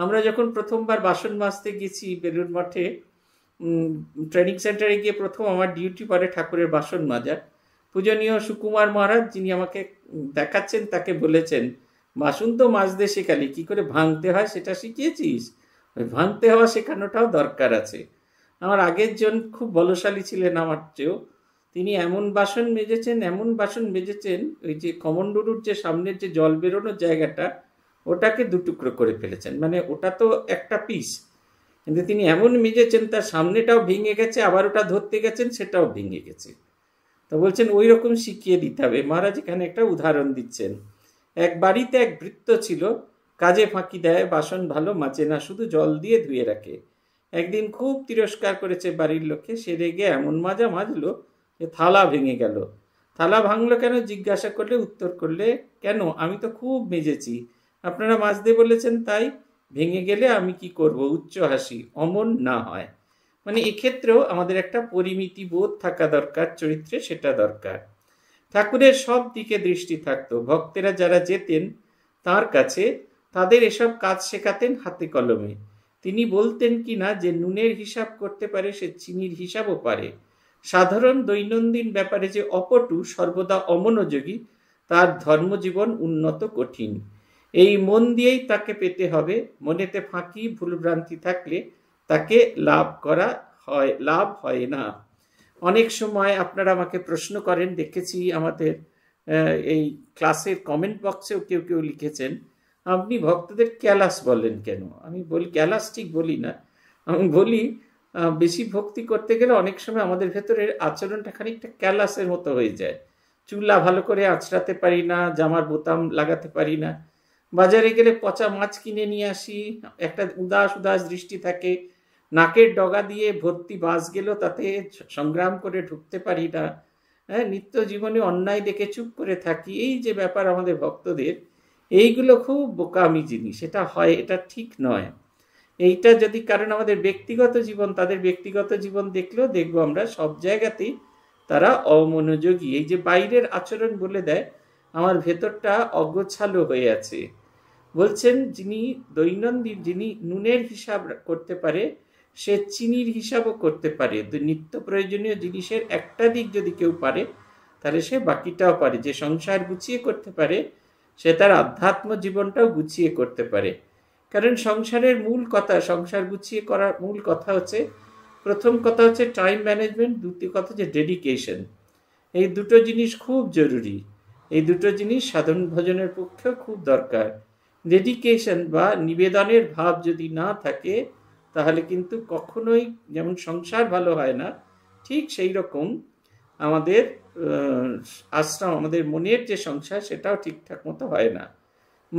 আমরা যখন প্রথমবার বাসন মাজতে গেছি বেলুর মঠে ট্রেনিং সেন্টারে গিয়ে প্রথম আমার ডিউটি পরে ঠাকুরের বাসন মাজার পূজনীয় সুকুমার মহারাজ যিনি আমাকে দেখাচ্ছেন তাকে বলেছেন বাসন তো মাজতে শেখালি কী করে ভাঙতে হয় সেটা শিখিয়েছিস ভাঙতে হওয়া শেখানোটাও দরকার আছে আমার আগের জন খুব বলশালী ছিলেন আমার চেয়েও তিনি এমন বাসন মেজেছেন এমন বাসন মেজেছেন ওই যে কমন্ডরুর যে সামনের যে জল বেরোনোর জায়গাটা ওটাকে দুটুকরো করে ফেলেছেন মানে ওটা তো একটা পিস কিন্তু তিনি এমন মেজেছেন তার সামনেটাও ভেঙে গেছে আবার ওটা ধরতে গেছেন সেটাও ভেঙে গেছে তো বলছেন ওই রকম শিখিয়ে দিতে হবে মহারাজ এখানে একটা উদাহরণ দিচ্ছেন এক বাড়িতে এক বৃত্ত ছিল কাজে ফাঁকি দেয় বাসন ভালো মাচে না শুধু জল দিয়ে ধুয়ে রাখে একদিন খুব তিরস্কার করেছে বাড়ির লোককে সে রেগে এমন মাজা মাজলো যে থালা ভেঙে গেল থালা ভাঙলো কেন জিজ্ঞাসা করলে উত্তর করলে কেন আমি তো খুব মেজেছি আপনারা মাজতে বলেছেন তাই ভেঙে গেলে আমি কি করব উচ্চ হাসি অমন না হয় মানে এক্ষেত্রেও আমাদের একটা পরিমিতি বোধ থাকা দরকার চরিত্রে সেটা দরকার ঠাকুরের সব দিকে দৃষ্টি থাকতো ভক্তেরা যারা যেতেন তার কাছে তাদের এসব কাজ শেখাতেন হাতে কলমে তিনি বলতেন কি না যে নুনের হিসাব করতে পারে সে চিনির হিসাবও পারে সাধারণ দৈনন্দিন ব্যাপারে যে অপটু সর্বদা অমনোযোগী তার ধর্মজীবন উন্নত কঠিন এই মন দিয়েই তাকে পেতে হবে মনেতে ফাঁকি ভুলভ্রান্তি থাকলে তাকে লাভ করা হয় লাভ হয় না অনেক সময় আপনারা আমাকে প্রশ্ন করেন দেখেছি আমাদের এই ক্লাসের কমেন্ট বক্সেও কেউ কেউ লিখেছেন আপনি ভক্তদের ক্যালাস বলেন কেন আমি বলি ক্যালাস ঠিক বলি না আমি বলি বেশি ভক্তি করতে গেলে অনেক সময় আমাদের ভেতরের আচরণটা খানিকটা ক্যালাসের মতো হয়ে যায় চুলা ভালো করে আঁচড়াতে পারি না জামার বোতাম লাগাতে পারি না বাজারে গেলে পচা মাছ কিনে নিয়ে আসি একটা উদাস উদাস দৃষ্টি থাকে নাকের ডগা দিয়ে ভর্তি বাস গেল তাতে সংগ্রাম করে ঢুকতে পারি না হ্যাঁ নিত্য জীবনে অন্যায় দেখে চুপ করে থাকি এই যে ব্যাপার আমাদের ভক্তদের এইগুলো খুব বোকামি জিনিস এটা হয় এটা ঠিক নয় এইটা যদি কারণ আমাদের ব্যক্তিগত জীবন তাদের ব্যক্তিগত জীবন দেখলেও দেখব আমরা সব জায়গাতেই তারা অমনোযোগী এই যে বাইরের আচরণ বলে দেয় আমার ভেতরটা অগোছালো হয়ে আছে বলছেন যিনি দৈনন্দিন যিনি নুনের হিসাব করতে পারে সে চিনির হিসাবও করতে পারে নিত্য প্রয়োজনীয় জিনিসের একটা দিক যদি কেউ পারে তাহলে সে বাকিটাও পারে যে সংসার গুছিয়ে করতে পারে সে তার আধ্যাত্ম জীবনটাও গুছিয়ে করতে পারে কারণ সংসারের মূল কথা সংসার গুছিয়ে করার মূল কথা হচ্ছে প্রথম কথা হচ্ছে টাইম ম্যানেজমেন্ট দ্বিতীয় কথা হচ্ছে ডেডিকেশন এই দুটো জিনিস খুব জরুরি এই দুটো জিনিস সাধারণ ভোজনের পক্ষেও খুব দরকার ডেডিকেশন বা নিবেদনের ভাব যদি না থাকে তাহলে কিন্তু কখনোই যেমন সংসার ভালো হয় না ঠিক সেই রকম আমাদের আশ্রম আমাদের মনের যে সংসার সেটাও ঠিকঠাক মতো হয় না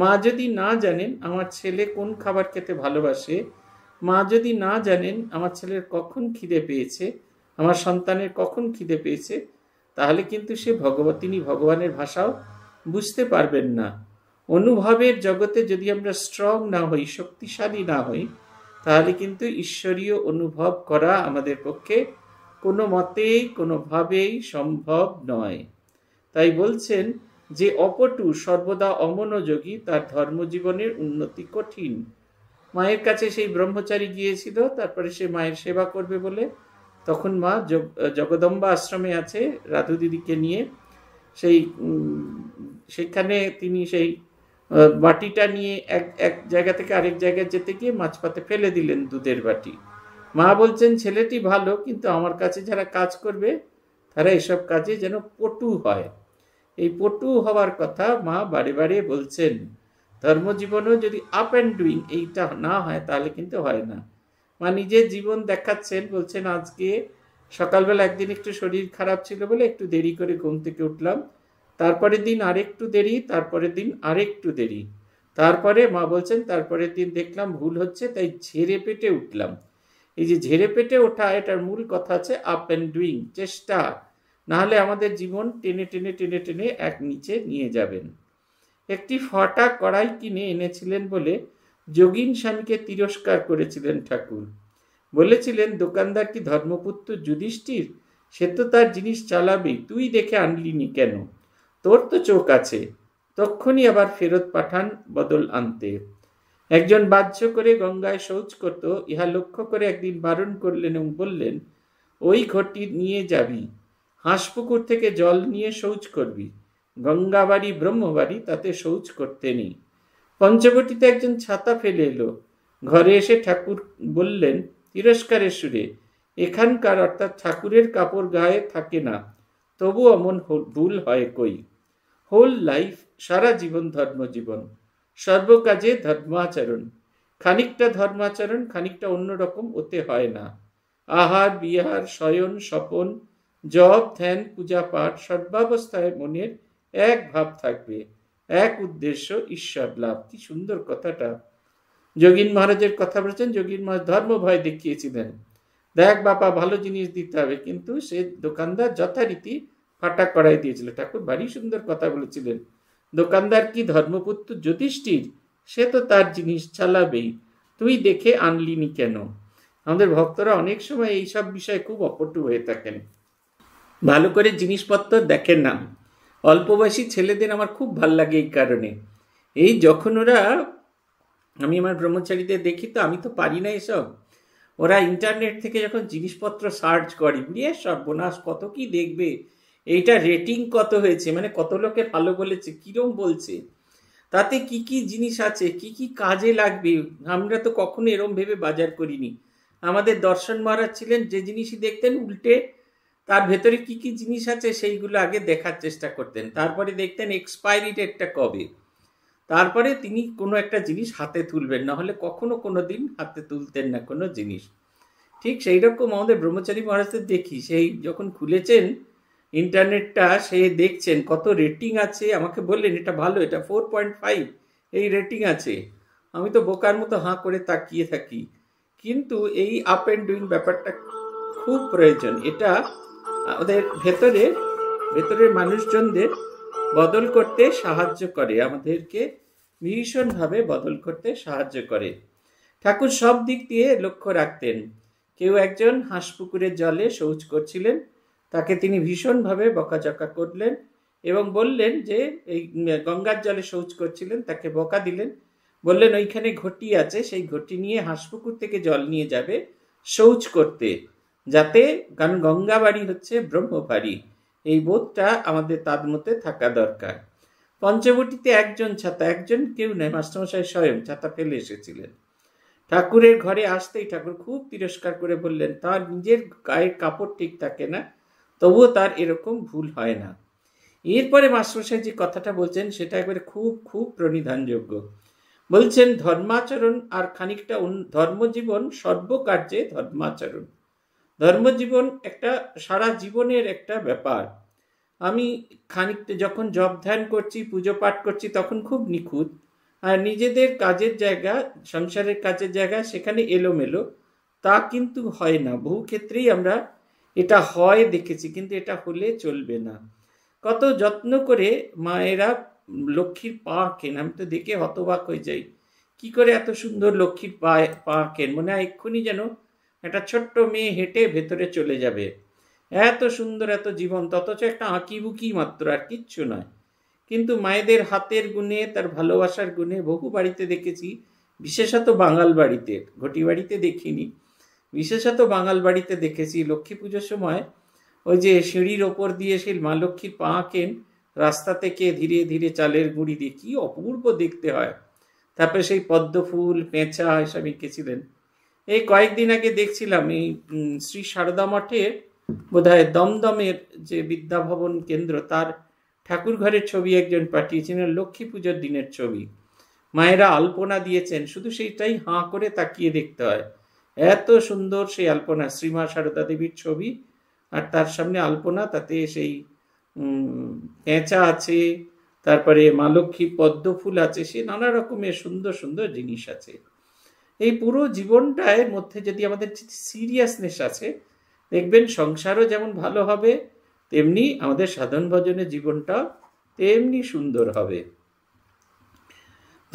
মা যদি না জানেন আমার ছেলে কোন খাবার খেতে ভালোবাসে মা যদি না জানেন আমার ছেলের কখন খিদে পেয়েছে আমার সন্তানের কখন খিদে পেয়েছে তাহলে কিন্তু সে ভগবত তিনি ভগবানের ভাষাও বুঝতে পারবেন না অনুভবের জগতে যদি আমরা স্ট্রং না হই শক্তিশালী না হই তাহলে কিন্তু ঈশ্বরীয় অনুভব করা আমাদের পক্ষে কোনো মতেই কোনোভাবেই সম্ভব নয় তাই বলছেন যে অপটু সর্বদা অমনোযোগী তার ধর্মজীবনের উন্নতি কঠিন মায়ের কাছে সেই ব্রহ্মচারী গিয়েছিল তারপরে সে মায়ের সেবা করবে বলে তখন মা জগদম্বা আশ্রমে আছে রাধু দিদিকে নিয়ে সেই সেখানে তিনি সেই বাটিটা নিয়ে এক এক জায়গা থেকে আরেক জায়গায় যেতে গিয়ে মাছ পাতে ফেলে দিলেন দুধের বাটি মা বলছেন ছেলেটি ভালো কিন্তু আমার কাছে যারা কাজ করবে তারা এসব কাজে যেন পটু হয় এই পটু হওয়ার কথা মা বারে বারে বলছেন ধর্মজীবনেও যদি আপ অ্যান্ড ডুইং এইটা না হয় তাহলে কিন্তু হয় না মা নিজের জীবন দেখাচ্ছেন বলছেন আজকে সকালবেলা একদিন একটু শরীর খারাপ ছিল বলে একটু দেরি করে ঘুম থেকে উঠলাম তারপরের দিন আরেকটু দেরি তারপরের দিন আরেকটু দেরি তারপরে মা বলছেন তারপরের দিন দেখলাম ভুল হচ্ছে তাই ঝেড়ে পেটে উঠলাম এই যে ঝেড়ে পেটে ওঠা এটার মূল কথা আছে আপ অ্যান্ড ডুইং চেষ্টা নাহলে আমাদের জীবন টেনে টেনে টেনে টেনে এক নিচে নিয়ে যাবেন একটি ফটা কড়াই কিনে এনেছিলেন বলে যোগিন স্বামীকে তিরস্কার করেছিলেন ঠাকুর বলেছিলেন দোকানদার কি ধর্মপুত্র যুধিষ্ঠির সে তো তার জিনিস চালাবেই তুই দেখে আনলিনি কেন তোর তো চোখ আছে তক্ষণই আবার ফেরত পাঠান বদল আনতে একজন বাহ্য করে গঙ্গায় শৌচ করত ইহা লক্ষ্য করে একদিন বারণ করলেন এবং বললেন ওই ঘরটি নিয়ে যাবি হাঁসপুকুর থেকে জল নিয়ে শৌচ করবি গঙ্গাবাড়ি ব্রহ্মবাড়ি তাতে শৌচ করতে নেই পঞ্চবটিতে একজন ছাতা ফেলে এলো ঘরে এসে ঠাকুর বললেন তিরস্কারের সুরে এখানকার অর্থাৎ ঠাকুরের কাপড় গায়ে থাকে না তবু অমন ভুল হয় কই হোল লাইফ সারা জীবন ধর্মজীবন সর্বকাজে ধর্মাচরণ খানিকটা ধর্মাচরণ খানিকটা অন্যরকম হতে হয় না আহার বিহার শয়ন স্বপন জপ ধ্যান পূজা পাঠ সর্বাবস্থায় মনের এক ভাব থাকবে এক উদ্দেশ্য ঈশ্বর লাভ কি সুন্দর কথাটা যোগীন মহারাজের কথা বলেছেন যোগীন মহারাজ ধর্ম ভয় দেখিয়েছিলেন দেখ বাপা ভালো জিনিস দিতে হবে কিন্তু সে দোকানদার যথারীতি ফাটা করাই দিয়েছিল ঠাকুর ভারী সুন্দর কথা বলেছিলেন দোকানদার কি ধর্মপুত্র যুধিষ্ঠির সে তো তার জিনিস চালাবেই তুই দেখে আনলিনি কেন আমাদের ভক্তরা অনেক সময় এইসব বিষয়ে খুব অপটু হয়ে থাকেন ভালো করে জিনিসপত্র দেখেন না অল্পবয়সী ছেলেদের আমার খুব ভাল লাগে এই কারণে এই যখন ওরা আমি আমার ব্রহ্মচারীদের দেখি তো আমি তো পারি না এসব ওরা ইন্টারনেট থেকে যখন জিনিসপত্র সার্চ করে নিয়ে সর্বনাশ কত কি দেখবে এইটা রেটিং কত হয়েছে মানে কত লোকে ভালো বলেছে কিরম বলছে তাতে কি কি জিনিস আছে কি কি কাজে লাগবে আমরা তো কখনো এরম ভেবে বাজার করিনি আমাদের দর্শন মহারাজ ছিলেন যে জিনিসই দেখতেন উল্টে তার ভেতরে কি কি জিনিস আছে সেইগুলো আগে দেখার চেষ্টা করতেন তারপরে দেখতেন এক্সপায়ারি ডেটটা কবে তারপরে তিনি কোনো একটা জিনিস হাতে তুলবেন না হলে কখনো কোনো দিন হাতে তুলতেন না কোনো জিনিস ঠিক সেই রকম আমাদের ব্রহ্মচারী মহারাজদের দেখি সেই যখন খুলেছেন ইন্টারনেটটা সে দেখছেন কত রেটিং আছে আমাকে বললেন এটা ভালো এটা ফোর পয়েন্ট ফাইভ এই রেটিং আছে আমি তো বোকার মতো হাঁ করে তাকিয়ে থাকি কিন্তু এই আপ অ্যান্ড ডুইং ব্যাপারটা খুব প্রয়োজন এটা আমাদের ভেতরে ভেতরের মানুষজনদের বদল করতে সাহায্য করে আমাদেরকে ভীষণভাবে বদল করতে সাহায্য করে ঠাকুর সব দিক দিয়ে লক্ষ্য রাখতেন কেউ একজন হাঁস পুকুরের জলে শৌচ করছিলেন তাকে তিনি ভীষণভাবে বকাঝকা করলেন এবং বললেন যে এই গঙ্গার জলে শৌচ করছিলেন তাকে বকা দিলেন বললেন ওইখানে ঘটি আছে সেই ঘটি নিয়ে হাঁসপুকুর থেকে জল নিয়ে যাবে শৌচ করতে যাতে কারণ গঙ্গা বাড়ি হচ্ছে ব্রহ্মবাড়ি এই বোধটা আমাদের তার মধ্যে থাকা দরকার পঞ্চবটিতে একজন ছাতা একজন কেউ নেয় মাস্টারমশাই স্বয়ং ছাতা ফেলে এসেছিলেন ঠাকুরের ঘরে আসতেই ঠাকুর খুব তিরস্কার করে বললেন তার নিজের গায়ের কাপড় ঠিক থাকে না তবুও তার এরকম ভুল হয় না এরপরে মাস্টমশাই যে কথাটা বলছেন সেটা একবারে খুব খুব প্রণিধানযোগ্য বলছেন ধর্মাচরণ আর খানিকটা ধর্মজীবন সর্বকার্যে ধর্মাচরণ ধর্মজীবন একটা সারা জীবনের একটা ব্যাপার আমি খানিকটা যখন জব ধ্যান করছি পুজো পাঠ করছি তখন খুব নিখুঁত আর নিজেদের কাজের জায়গা সংসারের কাজের জায়গা সেখানে এলোমেলো তা কিন্তু হয় না বহু ক্ষেত্রেই আমরা এটা হয় দেখেছি কিন্তু এটা হলে চলবে না কত যত্ন করে মায়েরা লক্ষ্মীর পা কেন আমি তো দেখে হতবাক হয়ে যাই কি করে এত সুন্দর লক্ষ্মীর পা পা কেন মনে হয় এক্ষুনি যেন একটা ছোট্ট মেয়ে হেঁটে ভেতরে চলে যাবে এত সুন্দর এত জীবন অথচ একটা আঁকিবুকি মাত্র আর কিচ্ছু নয় কিন্তু মায়েদের হাতের গুণে তার ভালোবাসার গুণে বহু বাড়িতে দেখেছি বিশেষত বাঙাল বাড়িতে ঘটি বাড়িতে দেখিনি বিশেষত বাঙাল বাড়িতে দেখেছি লক্ষ্মী পুজোর সময় ওই যে সিঁড়ির ওপর দিয়ে সেই মা লক্ষ্মীর পা আঁকেন রাস্তা থেকে ধীরে ধীরে চালের গুঁড়ি দিয়ে কি অপূর্ব দেখতে হয় তারপরে সেই পদ্ম ফুল পেঁচা এসব এঁকেছিলেন এই কয়েকদিন আগে দেখছিলাম এই শ্রী সারদা মঠের বোধহয় দমদমের যে বিদ্যাভবন কেন্দ্র তার ঠাকুর ঘরের ছবি একজন পাঠিয়েছিলেন লক্ষ্মী পুজোর দিনের ছবি মায়েরা আলপনা দিয়েছেন শুধু সেইটাই হাঁ করে তাকিয়ে দেখতে হয় এত সুন্দর সেই আলপনা শ্রীমা সারদা দেবীর ছবি আর তার সামনে আলপনা তাতে সেই পেঁচা আছে তারপরে মা লক্ষ্মী পদ্ম ফুল আছে সে নানা রকমের সুন্দর সুন্দর জিনিস আছে এই পুরো জীবনটার মধ্যে যদি আমাদের সিরিয়াসনেস আছে দেখবেন সংসারও যেমন ভালো হবে তেমনি আমাদের সাধন ভজনের জীবনটা তেমনি সুন্দর হবে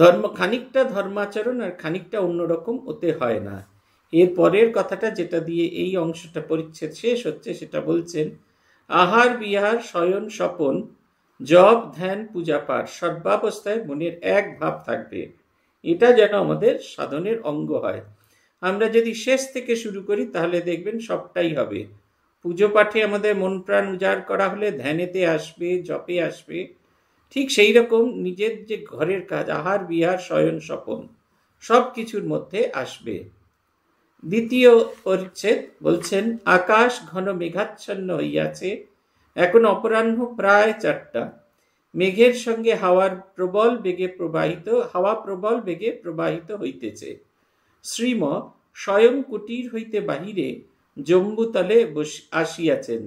ধর্ম খানিকটা ধর্মাচরণ আর খানিকটা অন্যরকম ওতে হয় না এর পরের কথাটা যেটা দিয়ে এই অংশটা পরিচ্ছেদ শেষ হচ্ছে সেটা বলছেন আহার বিহার শয়ন স্বপন জপ ধ্যান পূজা পাঠ সর্বাবস্থায় মনের এক ভাব থাকবে এটা যেন আমাদের সাধনের অঙ্গ হয় আমরা যদি শেষ থেকে শুরু করি তাহলে দেখবেন সবটাই হবে পুজো পাঠে আমাদের মন প্রাণ উজাড় করা হলে ধ্যানেতে আসবে জপে আসবে ঠিক সেই রকম নিজের যে ঘরের কাজ আহার বিহার শয়ন স্বপন সব কিছুর মধ্যে আসবে দ্বিতীয় পরিচ্ছেদ বলছেন আকাশ ঘন মেঘাচ্ছন্ন হইয়াছে এখন অপরাহ্ন প্রায় চারটা মেঘের সঙ্গে হাওয়ার প্রবল বেগে প্রবাহিত হাওয়া প্রবল বেগে প্রবাহিত হইতেছে শ্রীম স্বয়ং কুটির হইতে বাহিরে জম্বুতলে আসিয়াছেন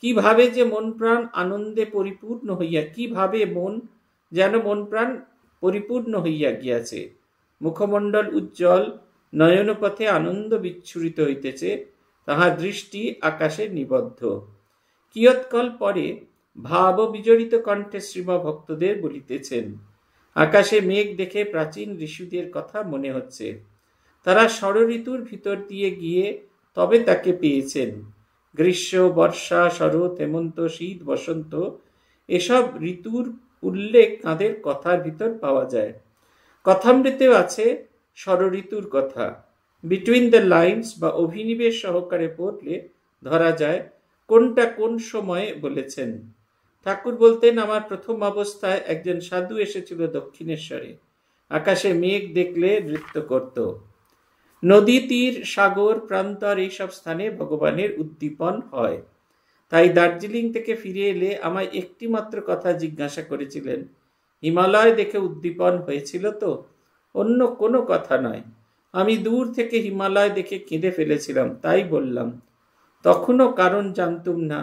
কিভাবে যে মন প্রাণ আনন্দে পরিপূর্ণ হইয়া কিভাবে মন যেন মন প্রাণ পরিপূর্ণ হইয়া গিয়াছে মুখমণ্ডল উজ্জ্বল নয়নপথে আনন্দ বিচ্ছুরিত হইতেছে তাহার দৃষ্টি আকাশে নিবদ্ধ কিয়ৎকাল পরে ভাব বিজড়িত কণ্ঠে শ্রীমা ভক্তদের বলিতেছেন আকাশে মেঘ দেখে প্রাচীন ঋষুদের কথা মনে হচ্ছে তারা ষড়ঋতুর ভিতর দিয়ে গিয়ে তবে তাকে পেয়েছেন গ্রীষ্ম বর্ষা শরৎ হেমন্ত শীত বসন্ত এসব ঋতুর উল্লেখ তাঁদের কথার ভিতর পাওয়া যায় কথামৃতেও আছে ষড়ঋতুর কথা বিটুইন দ্য লাইন্স বা অভিনিবেশ সহকারে পড়লে ধরা যায় কোনটা কোন সময়ে বলেছেন ঠাকুর বলতেন আমার প্রথম অবস্থায় একজন সাধু এসেছিল দক্ষিণেশ্বরে আকাশে মেঘ দেখলে নৃত্য করত নদী তীর সাগর প্রান্তর এইসব স্থানে ভগবানের উদ্দীপন হয় তাই দার্জিলিং থেকে ফিরে এলে আমায় একটিমাত্র কথা জিজ্ঞাসা করেছিলেন হিমালয় দেখে উদ্দীপন হয়েছিল তো অন্য কোনো কথা নয় আমি দূর থেকে হিমালয় দেখে কেঁদে ফেলেছিলাম তাই বললাম তখনও কারণ জানতুম না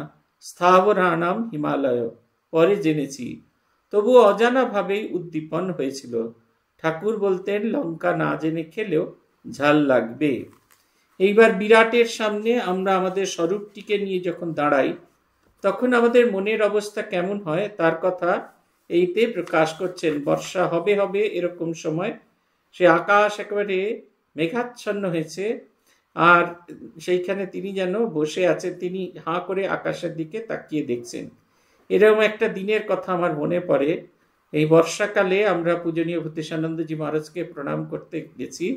স্থাবরানাম হিমালয় পরে জেনেছি তবু অজানাভাবেই উদ্দীপন হয়েছিল ঠাকুর বলতেন লঙ্কা না জেনে খেলেও ঝাল লাগবে এইবার বিরাটের সামনে আমরা আমাদের স্বরূপটিকে নিয়ে যখন দাঁড়াই তখন আমাদের মনের অবস্থা কেমন হয় তার কথা এইতে প্রকাশ করছেন বর্ষা হবে হবে এরকম সময় সে আকাশ একেবারে মেঘাচ্ছন্ন হয়েছে আর সেইখানে তিনি যেন বসে আছেন তিনি হাঁ করে আকাশের দিকে তাকিয়ে দেখছেন এরকম একটা দিনের কথা আমার মনে পড়ে এই বর্ষাকালে আমরা পূজনীয় ভূতেশানন্দজি মহারাজকে প্রণাম করতে গেছি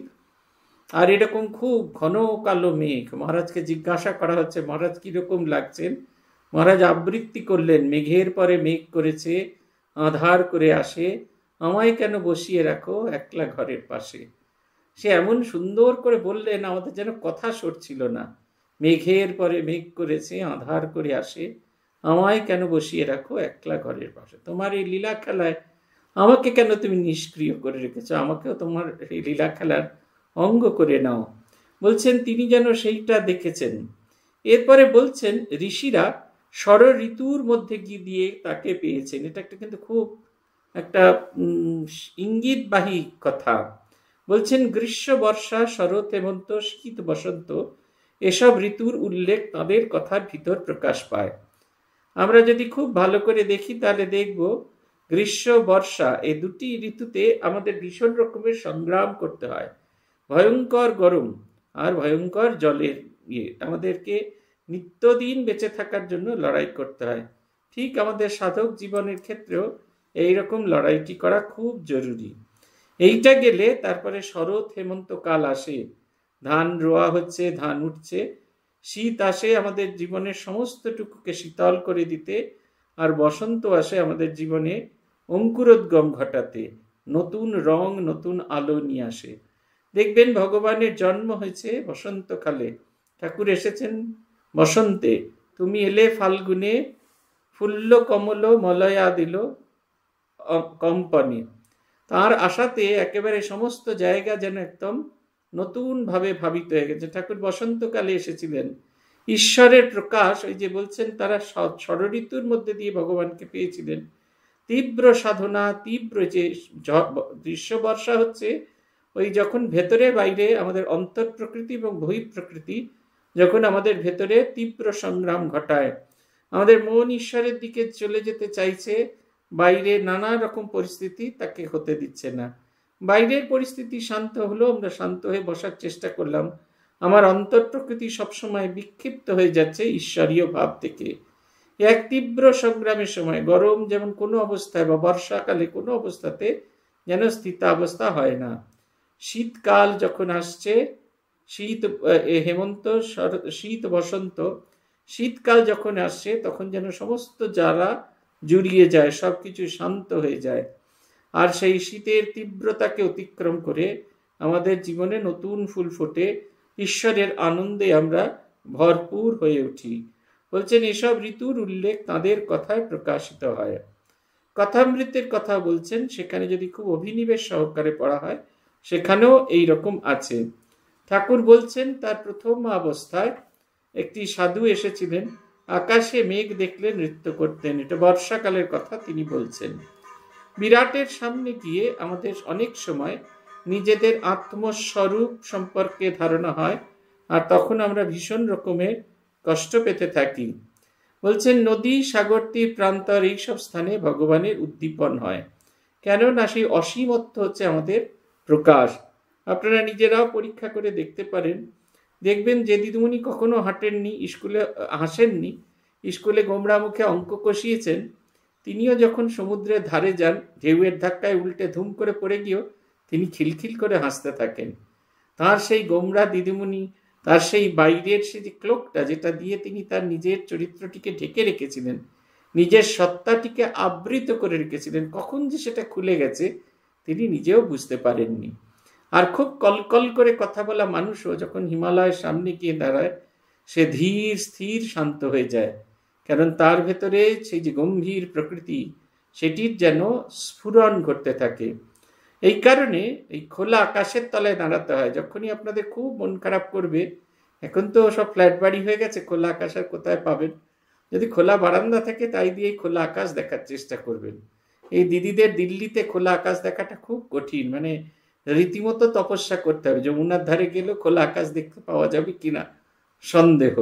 আর এরকম খুব ঘন কালো মেঘ মহারাজকে জিজ্ঞাসা করা হচ্ছে মহারাজ কীরকম লাগছেন মহারাজ আবৃত্তি করলেন মেঘের পরে মেঘ করেছে আধার করে আসে আমায় কেন বসিয়ে রাখো একলা ঘরের পাশে সে এমন সুন্দর করে বললেন আমাদের যেন কথা সরছিল না মেঘের পরে মেঘ করেছে আধার করে আসে আমায় কেন বসিয়ে রাখো একলা ঘরের পাশে তোমার এই লীলা খেলায় আমাকে কেন তুমি নিষ্ক্রিয় করে রেখেছো আমাকেও তোমার এই লীলা খেলার অঙ্গ করে নাও বলছেন তিনি যেন সেইটা দেখেছেন এরপরে বলছেন ঋষিরা ষড় ঋতুর মধ্যে গিয়ে দিয়ে তাকে পেয়েছেন এটা একটা কিন্তু খুব একটা ইঙ্গিতবাহী কথা বলছেন গ্রীষ্ম বর্ষা শরৎ হেমন্ত শীত বসন্ত এসব ঋতুর উল্লেখ তাঁদের কথার ভিতর প্রকাশ পায় আমরা যদি খুব ভালো করে দেখি তাহলে দেখব গ্রীষ্ম বর্ষা এই দুটি ঋতুতে আমাদের ভীষণ রকমের সংগ্রাম করতে হয় ভয়ঙ্কর গরম আর ভয়ঙ্কর জলের ইয়ে আমাদেরকে নিত্যদিন বেঁচে থাকার জন্য লড়াই করতে হয় ঠিক আমাদের সাধক জীবনের ক্ষেত্রেও এই রকম লড়াইটি করা খুব জরুরি এইটা গেলে তারপরে শরৎ হেমন্তকাল আসে ধান রোয়া হচ্ছে ধান উঠছে শীত আসে আমাদের জীবনের সমস্তটুকুকে শীতল করে দিতে আর বসন্ত আসে আমাদের জীবনে অঙ্কুরোদ্গম ঘটাতে নতুন রং নতুন আলো নিয়ে আসে দেখবেন ভগবানের জন্ম হয়েছে বসন্তকালে ঠাকুর এসেছেন বসন্তে তুমি এলে ফাল্গুনে ফুল্ল কমল মলয়া দিল কোম্পানি তার আশাতে একেবারে সমস্ত জায়গা যেন একদম নতুনভাবে ভাবিত হয়ে গেছে ঠাকুর বসন্তকালে এসেছিলেন ঈশ্বরের প্রকাশ ওই যে বলছেন তারা ষড়ঋতুর মধ্যে দিয়ে ভগবানকে পেয়েছিলেন তীব্র সাধনা তীব্র যে দৃশ্য বর্ষা হচ্ছে ওই যখন ভেতরে বাইরে আমাদের অন্তর প্রকৃতি এবং বহি প্রকৃতি যখন আমাদের ভেতরে তীব্র সংগ্রাম ঘটায় আমাদের মন ঈশ্বরের দিকে চলে যেতে চাইছে বাইরে নানা রকম পরিস্থিতি তাকে হতে দিচ্ছে না বাইরের পরিস্থিতি শান্ত হলো আমরা শান্ত হয়ে বসার চেষ্টা করলাম আমার অন্তর প্রকৃতি সবসময় বিক্ষিপ্ত হয়ে যাচ্ছে ঈশ্বরীয় ভাব থেকে এক তীব্র সংগ্রামের সময় গরম যেমন কোনো অবস্থায় বা বর্ষাকালে কোনো অবস্থাতে যেন স্থিতাবস্থা হয় না শীতকাল যখন আসছে শীত হেমন্ত শীত বসন্ত শীতকাল যখন আসছে তখন যেন সমস্ত যারা জুড়িয়ে যায় সব কিছু শান্ত হয়ে যায় আর সেই শীতের তীব্রতাকে অতিক্রম করে আমাদের জীবনে নতুন ফুল ফোটে ঈশ্বরের আনন্দে আমরা ভরপুর হয়ে উঠি বলছেন এসব ঋতুর উল্লেখ তাঁদের কথায় প্রকাশিত হয় কথামৃতের কথা বলছেন সেখানে যদি খুব অভিনিবেশ সহকারে পড়া হয় সেখানেও এই রকম আছে ঠাকুর বলছেন তার প্রথম অবস্থায় একটি সাধু এসেছিলেন আকাশে মেঘ দেখলে নৃত্য করতেন এটা বর্ষাকালের কথা তিনি বলছেন বিরাটের সামনে গিয়ে আমাদের অনেক সময় নিজেদের আত্মস্বরূপ সম্পর্কে ধারণা হয় আর তখন আমরা ভীষণ রকমের কষ্ট পেতে থাকি বলছেন নদী সাগরটি প্রান্তর এইসব স্থানে ভগবানের উদ্দীপন হয় কেননা সেই অসীমত্ব হচ্ছে আমাদের প্রকাশ আপনারা নিজেরাও পরীক্ষা করে দেখতে পারেন দেখবেন যে দিদিমণি কখনো হাঁটেননি স্কুলে হাসেননি স্কুলে গোমড়া মুখে অঙ্ক কষিয়েছেন তিনিও যখন সমুদ্রের ধারে যান ঢেউয়ের ধাক্কায় উল্টে ধুম করে পড়ে গিয়েও তিনি খিলখিল করে হাসতে থাকেন তার সেই গোমরা দিদিমণি তার সেই বাইরের সে যে ক্লোকটা যেটা দিয়ে তিনি তার নিজের চরিত্রটিকে ঢেকে রেখেছিলেন নিজের সত্তাটিকে আবৃত করে রেখেছিলেন কখন যে সেটা খুলে গেছে তিনি নিজেও বুঝতে পারেননি আর খুব কলকল করে কথা বলা মানুষও যখন হিমালয়ের সামনে গিয়ে দাঁড়ায় সে ধীর স্থির শান্ত হয়ে যায় কারণ তার ভেতরে সেই যে গম্ভীর প্রকৃতি সেটির যেন স্ফুরণ ঘটতে থাকে এই কারণে এই খোলা আকাশের তলায় দাঁড়াতে হয় যখনই আপনাদের খুব মন খারাপ করবে এখন তো সব ফ্ল্যাট বাড়ি হয়ে গেছে খোলা আকাশ আর কোথায় পাবেন যদি খোলা বারান্দা থাকে তাই দিয়ে খোলা আকাশ দেখার চেষ্টা করবেন এই দিদিদের দিল্লিতে খোলা আকাশ দেখাটা খুব কঠিন মানে রীতিমতো তপস্যা করতে হবে যমুনার ধারে গেলে খোলা আকাশ দেখতে পাওয়া যাবে কিনা সন্দেহ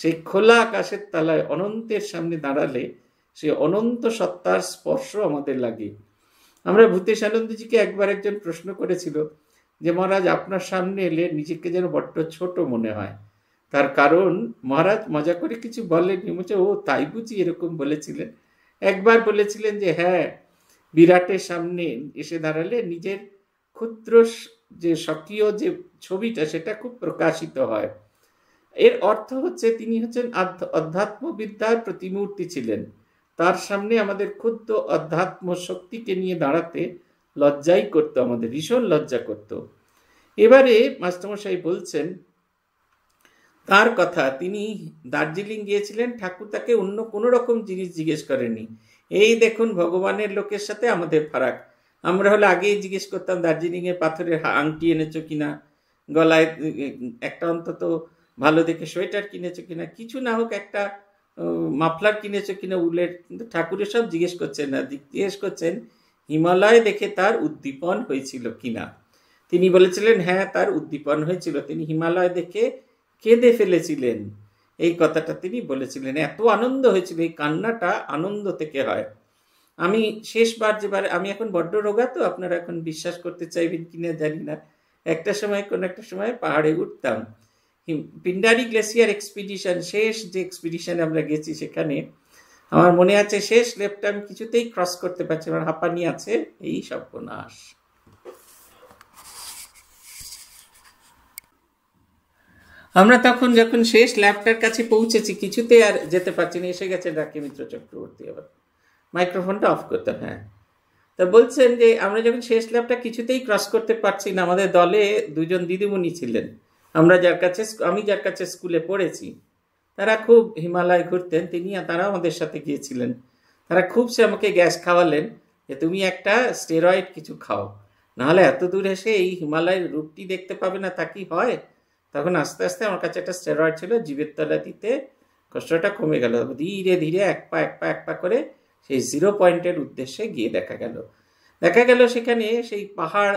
সেই খোলা আকাশের তালায় অনন্তের সামনে দাঁড়ালে সে অনন্ত সত্তার স্পর্শ আমাদের লাগে আমরা ভূতেশ আনন্দজিকে একবার একজন প্রশ্ন করেছিল যে মহারাজ আপনার সামনে এলে নিজেকে যেন বড্ড ছোট মনে হয় তার কারণ মহারাজ মজা করে কিছু বলেন বলছে ও তাই বুঝি এরকম বলেছিলেন একবার বলেছিলেন যে হ্যাঁ বিরাটের সামনে এসে দাঁড়ালে নিজের ক্ষুদ্র যে স্বকীয় যে ছবিটা সেটা খুব প্রকাশিত হয় এর অর্থ হচ্ছে তিনি হচ্ছেন অধ্যাত্মবিদ্যার প্রতিমূর্তি ছিলেন তার সামনে আমাদের ক্ষুদ্র অধ্যাত্ম শক্তিকে নিয়ে দাঁড়াতে লজ্জাই করতো আমাদের ভীষণ লজ্জা করত এবারে মাস্টারমশাই বলছেন তার কথা তিনি দার্জিলিং গিয়েছিলেন ঠাকুর তাকে অন্য কোনো রকম জিনিস জিজ্ঞেস করেনি এই দেখুন ভগবানের লোকের সাথে আমাদের ফারাক আমরা হলে আগেই জিজ্ঞেস করতাম দার্জিলিংয়ে পাথরের আংটি এনেছো কিনা গলায় একটা অন্তত ভালো দেখে সোয়েটার কিনেছো কিনা কিছু না হোক একটা মাফলার কিনেছো কিনা উলের কিন্তু ঠাকুরের সব জিজ্ঞেস করছেন না জিজ্ঞেস করছেন হিমালয় দেখে তার উদ্দীপন হয়েছিল কিনা তিনি বলেছিলেন হ্যাঁ তার উদ্দীপন হয়েছিল তিনি হিমালয় দেখে কেঁদে ফেলেছিলেন এই কথাটা তিনি বলেছিলেন এত আনন্দ হয়েছিল এই কান্নাটা আনন্দ থেকে হয় আমি শেষবার যেবার আমি এখন বড্ড রোগা তো আপনারা এখন বিশ্বাস করতে চাইবেন কিনা জানি না একটা সময় কোনো একটা সময় পাহাড়ে উঠতাম পিন্ডারি গ্লেসিয়ার এক্সপিডিশন শেষ যে এক্সপিডিশনে আমরা গেছি সেখানে আমার মনে আছে শেষ লেপটা আমি কিছুতেই ক্রস করতে পারছি আমার হাঁপানি আছে এই সর্বনাশ আমরা তখন যখন শেষ ল্যাপটার কাছে পৌঁছেছি কিছুতে আর যেতে পারছি না এসে গেছে ডাকি মিত্র চক্রবর্তী আবার মাইক্রোফোনটা অফ করতে হ্যাঁ তা বলছেন যে আমরা যখন শেষ ল্যাবটা কিছুতেই ক্রস করতে পারছি না আমাদের দলে দুজন দিদিমণি ছিলেন আমরা যার কাছে আমি যার কাছে স্কুলে পড়েছি তারা খুব হিমালয় ঘুরতেন তিনি তারা আমাদের সাথে গিয়েছিলেন তারা খুব সে আমাকে গ্যাস খাওয়ালেন যে তুমি একটা স্টেরয়েড কিছু খাও নাহলে এত দূর এসে এই হিমালয়ের রূপটি দেখতে পাবে না তা কি হয় তখন আস্তে আস্তে আমার কাছে একটা স্টেরয়েড ছিল জীবের তলা দিতে কষ্টটা কমে গেল ধীরে ধীরে এক পা এক পা এক পা করে সেই জিরো পয়েন্টের উদ্দেশ্যে গিয়ে দেখা গেল দেখা গেল সেখানে সেই পাহাড়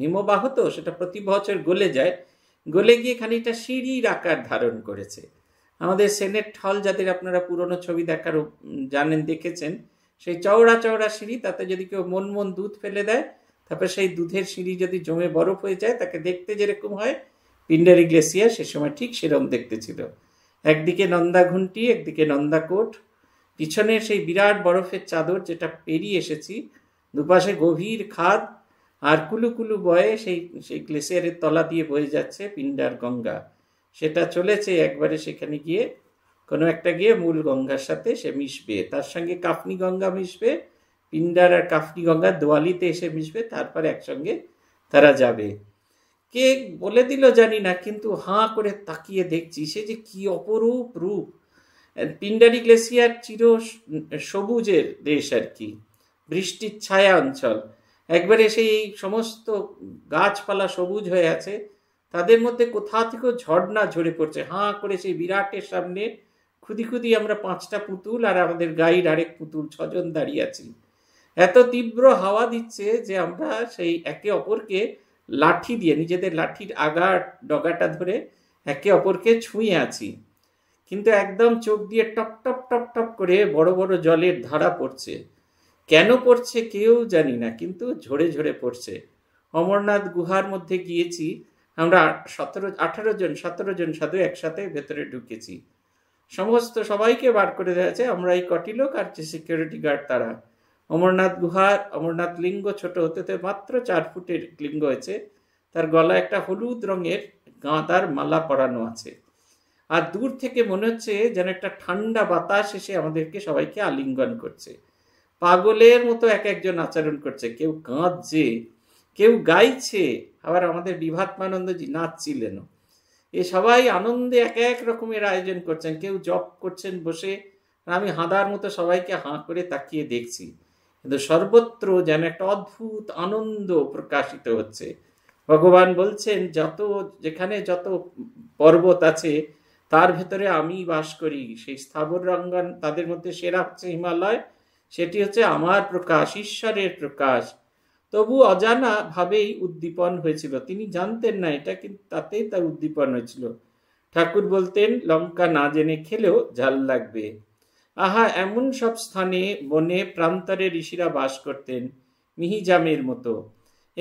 হিমবাহ তো সেটা প্রতি বছর গলে যায় গলে গিয়ে খানিকটা সিঁড়ির আকার ধারণ করেছে আমাদের সেনেট হল যাদের আপনারা পুরনো ছবি দেখার জানেন দেখেছেন সেই চওড়া চওড়া সিঁড়ি তাতে যদি কেউ মন মন দুধ ফেলে দেয় তারপরে সেই দুধের সিঁড়ি যদি জমে বরফ হয়ে যায় তাকে দেখতে যেরকম হয় পিন্ডারি গ্লেসিয়া সে সময় ঠিক সেরকম দেখতে ছিল একদিকে ঘুন্টি একদিকে নন্দা কোট পিছনের সেই বিরাট বরফের চাদর যেটা পেরিয়ে এসেছি দুপাশে গভীর খাদ আর কুলুকুলু বয়ে সেই সেই গ্লেসিয়ারের তলা দিয়ে বয়ে যাচ্ছে পিন্ডার গঙ্গা সেটা চলেছে একবারে সেখানে গিয়ে কোনো একটা গিয়ে মূল গঙ্গার সাথে সে মিশবে তার সঙ্গে কাফনি গঙ্গা মিশবে পিন্ডার আর কাফনি গঙ্গা দোয়ালিতে এসে মিশবে তারপরে একসঙ্গে তারা যাবে কে বলে দিল জানি না কিন্তু হাঁ করে তাকিয়ে দেখছি সে যে কি অপরূপ রূপ পিন্ডারি গ্লেসিয়ার চির সবুজের দেশ আর কি বৃষ্টির ছায়া অঞ্চল একবারে সেই সমস্ত গাছপালা সবুজ হয়ে আছে তাদের মধ্যে কোথা থেকেও ঝর্ণা ঝরে পড়ছে হাঁ করে সেই বিরাটের সামনে খুদি খুদি আমরা পাঁচটা পুতুল আর আমাদের গাইড আরেক পুতুল ছজন দাঁড়িয়ে আছি এত তীব্র হাওয়া দিচ্ছে যে আমরা সেই একে অপরকে লাঠি দিয়ে নিজেদের লাঠির আগা ডগাটা ধরে একে অপরকে ছুঁয়ে আছি কিন্তু একদম চোখ দিয়ে টপ টপ টপ টপ করে বড় বড় জলের ধারা পড়ছে কেন পড়ছে কেউ জানি না কিন্তু ঝরে ঝরে পড়ছে অমরনাথ গুহার মধ্যে গিয়েছি আমরা সতেরো আঠারো জন সতেরো জন সাধু একসাথে ভেতরে ঢুকেছি সমস্ত সবাইকে বার করে দেওয়া আছে আমরা এই কটি লোক আর যে সিকিউরিটি গার্ড তারা অমরনাথ গুহার অমরনাথ লিঙ্গ ছোট হতে হতে মাত্র চার ফুটের লিঙ্গ হয়েছে তার গলায় একটা হলুদ রঙের গাঁদার মালা পরানো আছে আর দূর থেকে মনে হচ্ছে যেন একটা ঠান্ডা বাতাস এসে আমাদেরকে সবাইকে আলিঙ্গন করছে পাগলের মতো এক একজন আচরণ করছে কেউ কাঁদছে কেউ গাইছে আবার আমাদের বিভাত্মানন্দজি নাচছিলেন এ সবাই আনন্দে এক এক রকমের আয়োজন করছেন কেউ জপ করছেন বসে আমি হাঁদার মতো সবাইকে হাঁ করে তাকিয়ে দেখছি কিন্তু সর্বত্র যেন একটা অদ্ভুত আনন্দ প্রকাশিত হচ্ছে ভগবান বলছেন যত যেখানে যত পর্বত আছে তার ভেতরে আমি বাস করি সেই স্থাবর রঙ্গন তাদের মধ্যে সেরা হচ্ছে হিমালয় সেটি হচ্ছে আমার প্রকাশ ঈশ্বরের প্রকাশ তবু অজানা ভাবেই উদ্দীপন হয়েছিল তিনি জানতেন না এটা কিন্তু তাতেই তার উদ্দীপন হয়েছিল ঠাকুর বলতেন লঙ্কা না জেনে খেলেও ঝাল লাগবে আহা এমন সব স্থানে বনে প্রান্তরে ঋষিরা বাস করতেন মিহিজামের মতো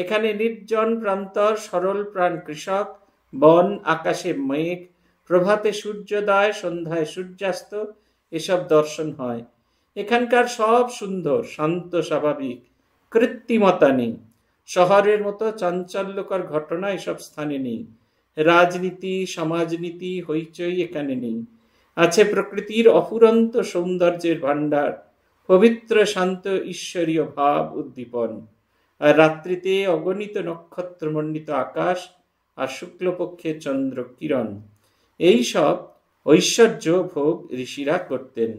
এখানে নির্জন প্রান্তর সরল প্রাণ কৃষক বন আকাশে মেঘ প্রভাতে সূর্যোদয় সন্ধ্যায় সূর্যাস্ত এসব দর্শন হয় এখানকার সব সুন্দর শান্ত স্বাভাবিক কৃত্রিমতা নেই শহরের মতো চাঞ্চল্যকর ঘটনা এসব স্থানে নেই রাজনীতি সমাজনীতি হইচই এখানে নেই আছে প্রকৃতির অফুরন্ত সৌন্দর্যের ভাণ্ডার পবিত্র শান্ত ঈশ্বরীয় ভাব উদ্দীপন আর রাত্রিতে অগণিত নক্ষত্রমণ্ডিত আকাশ আর শুক্লপক্ষে চন্দ্র কিরণ এই সব ঐশ্বর্য ভোগ ঋষিরা করতেন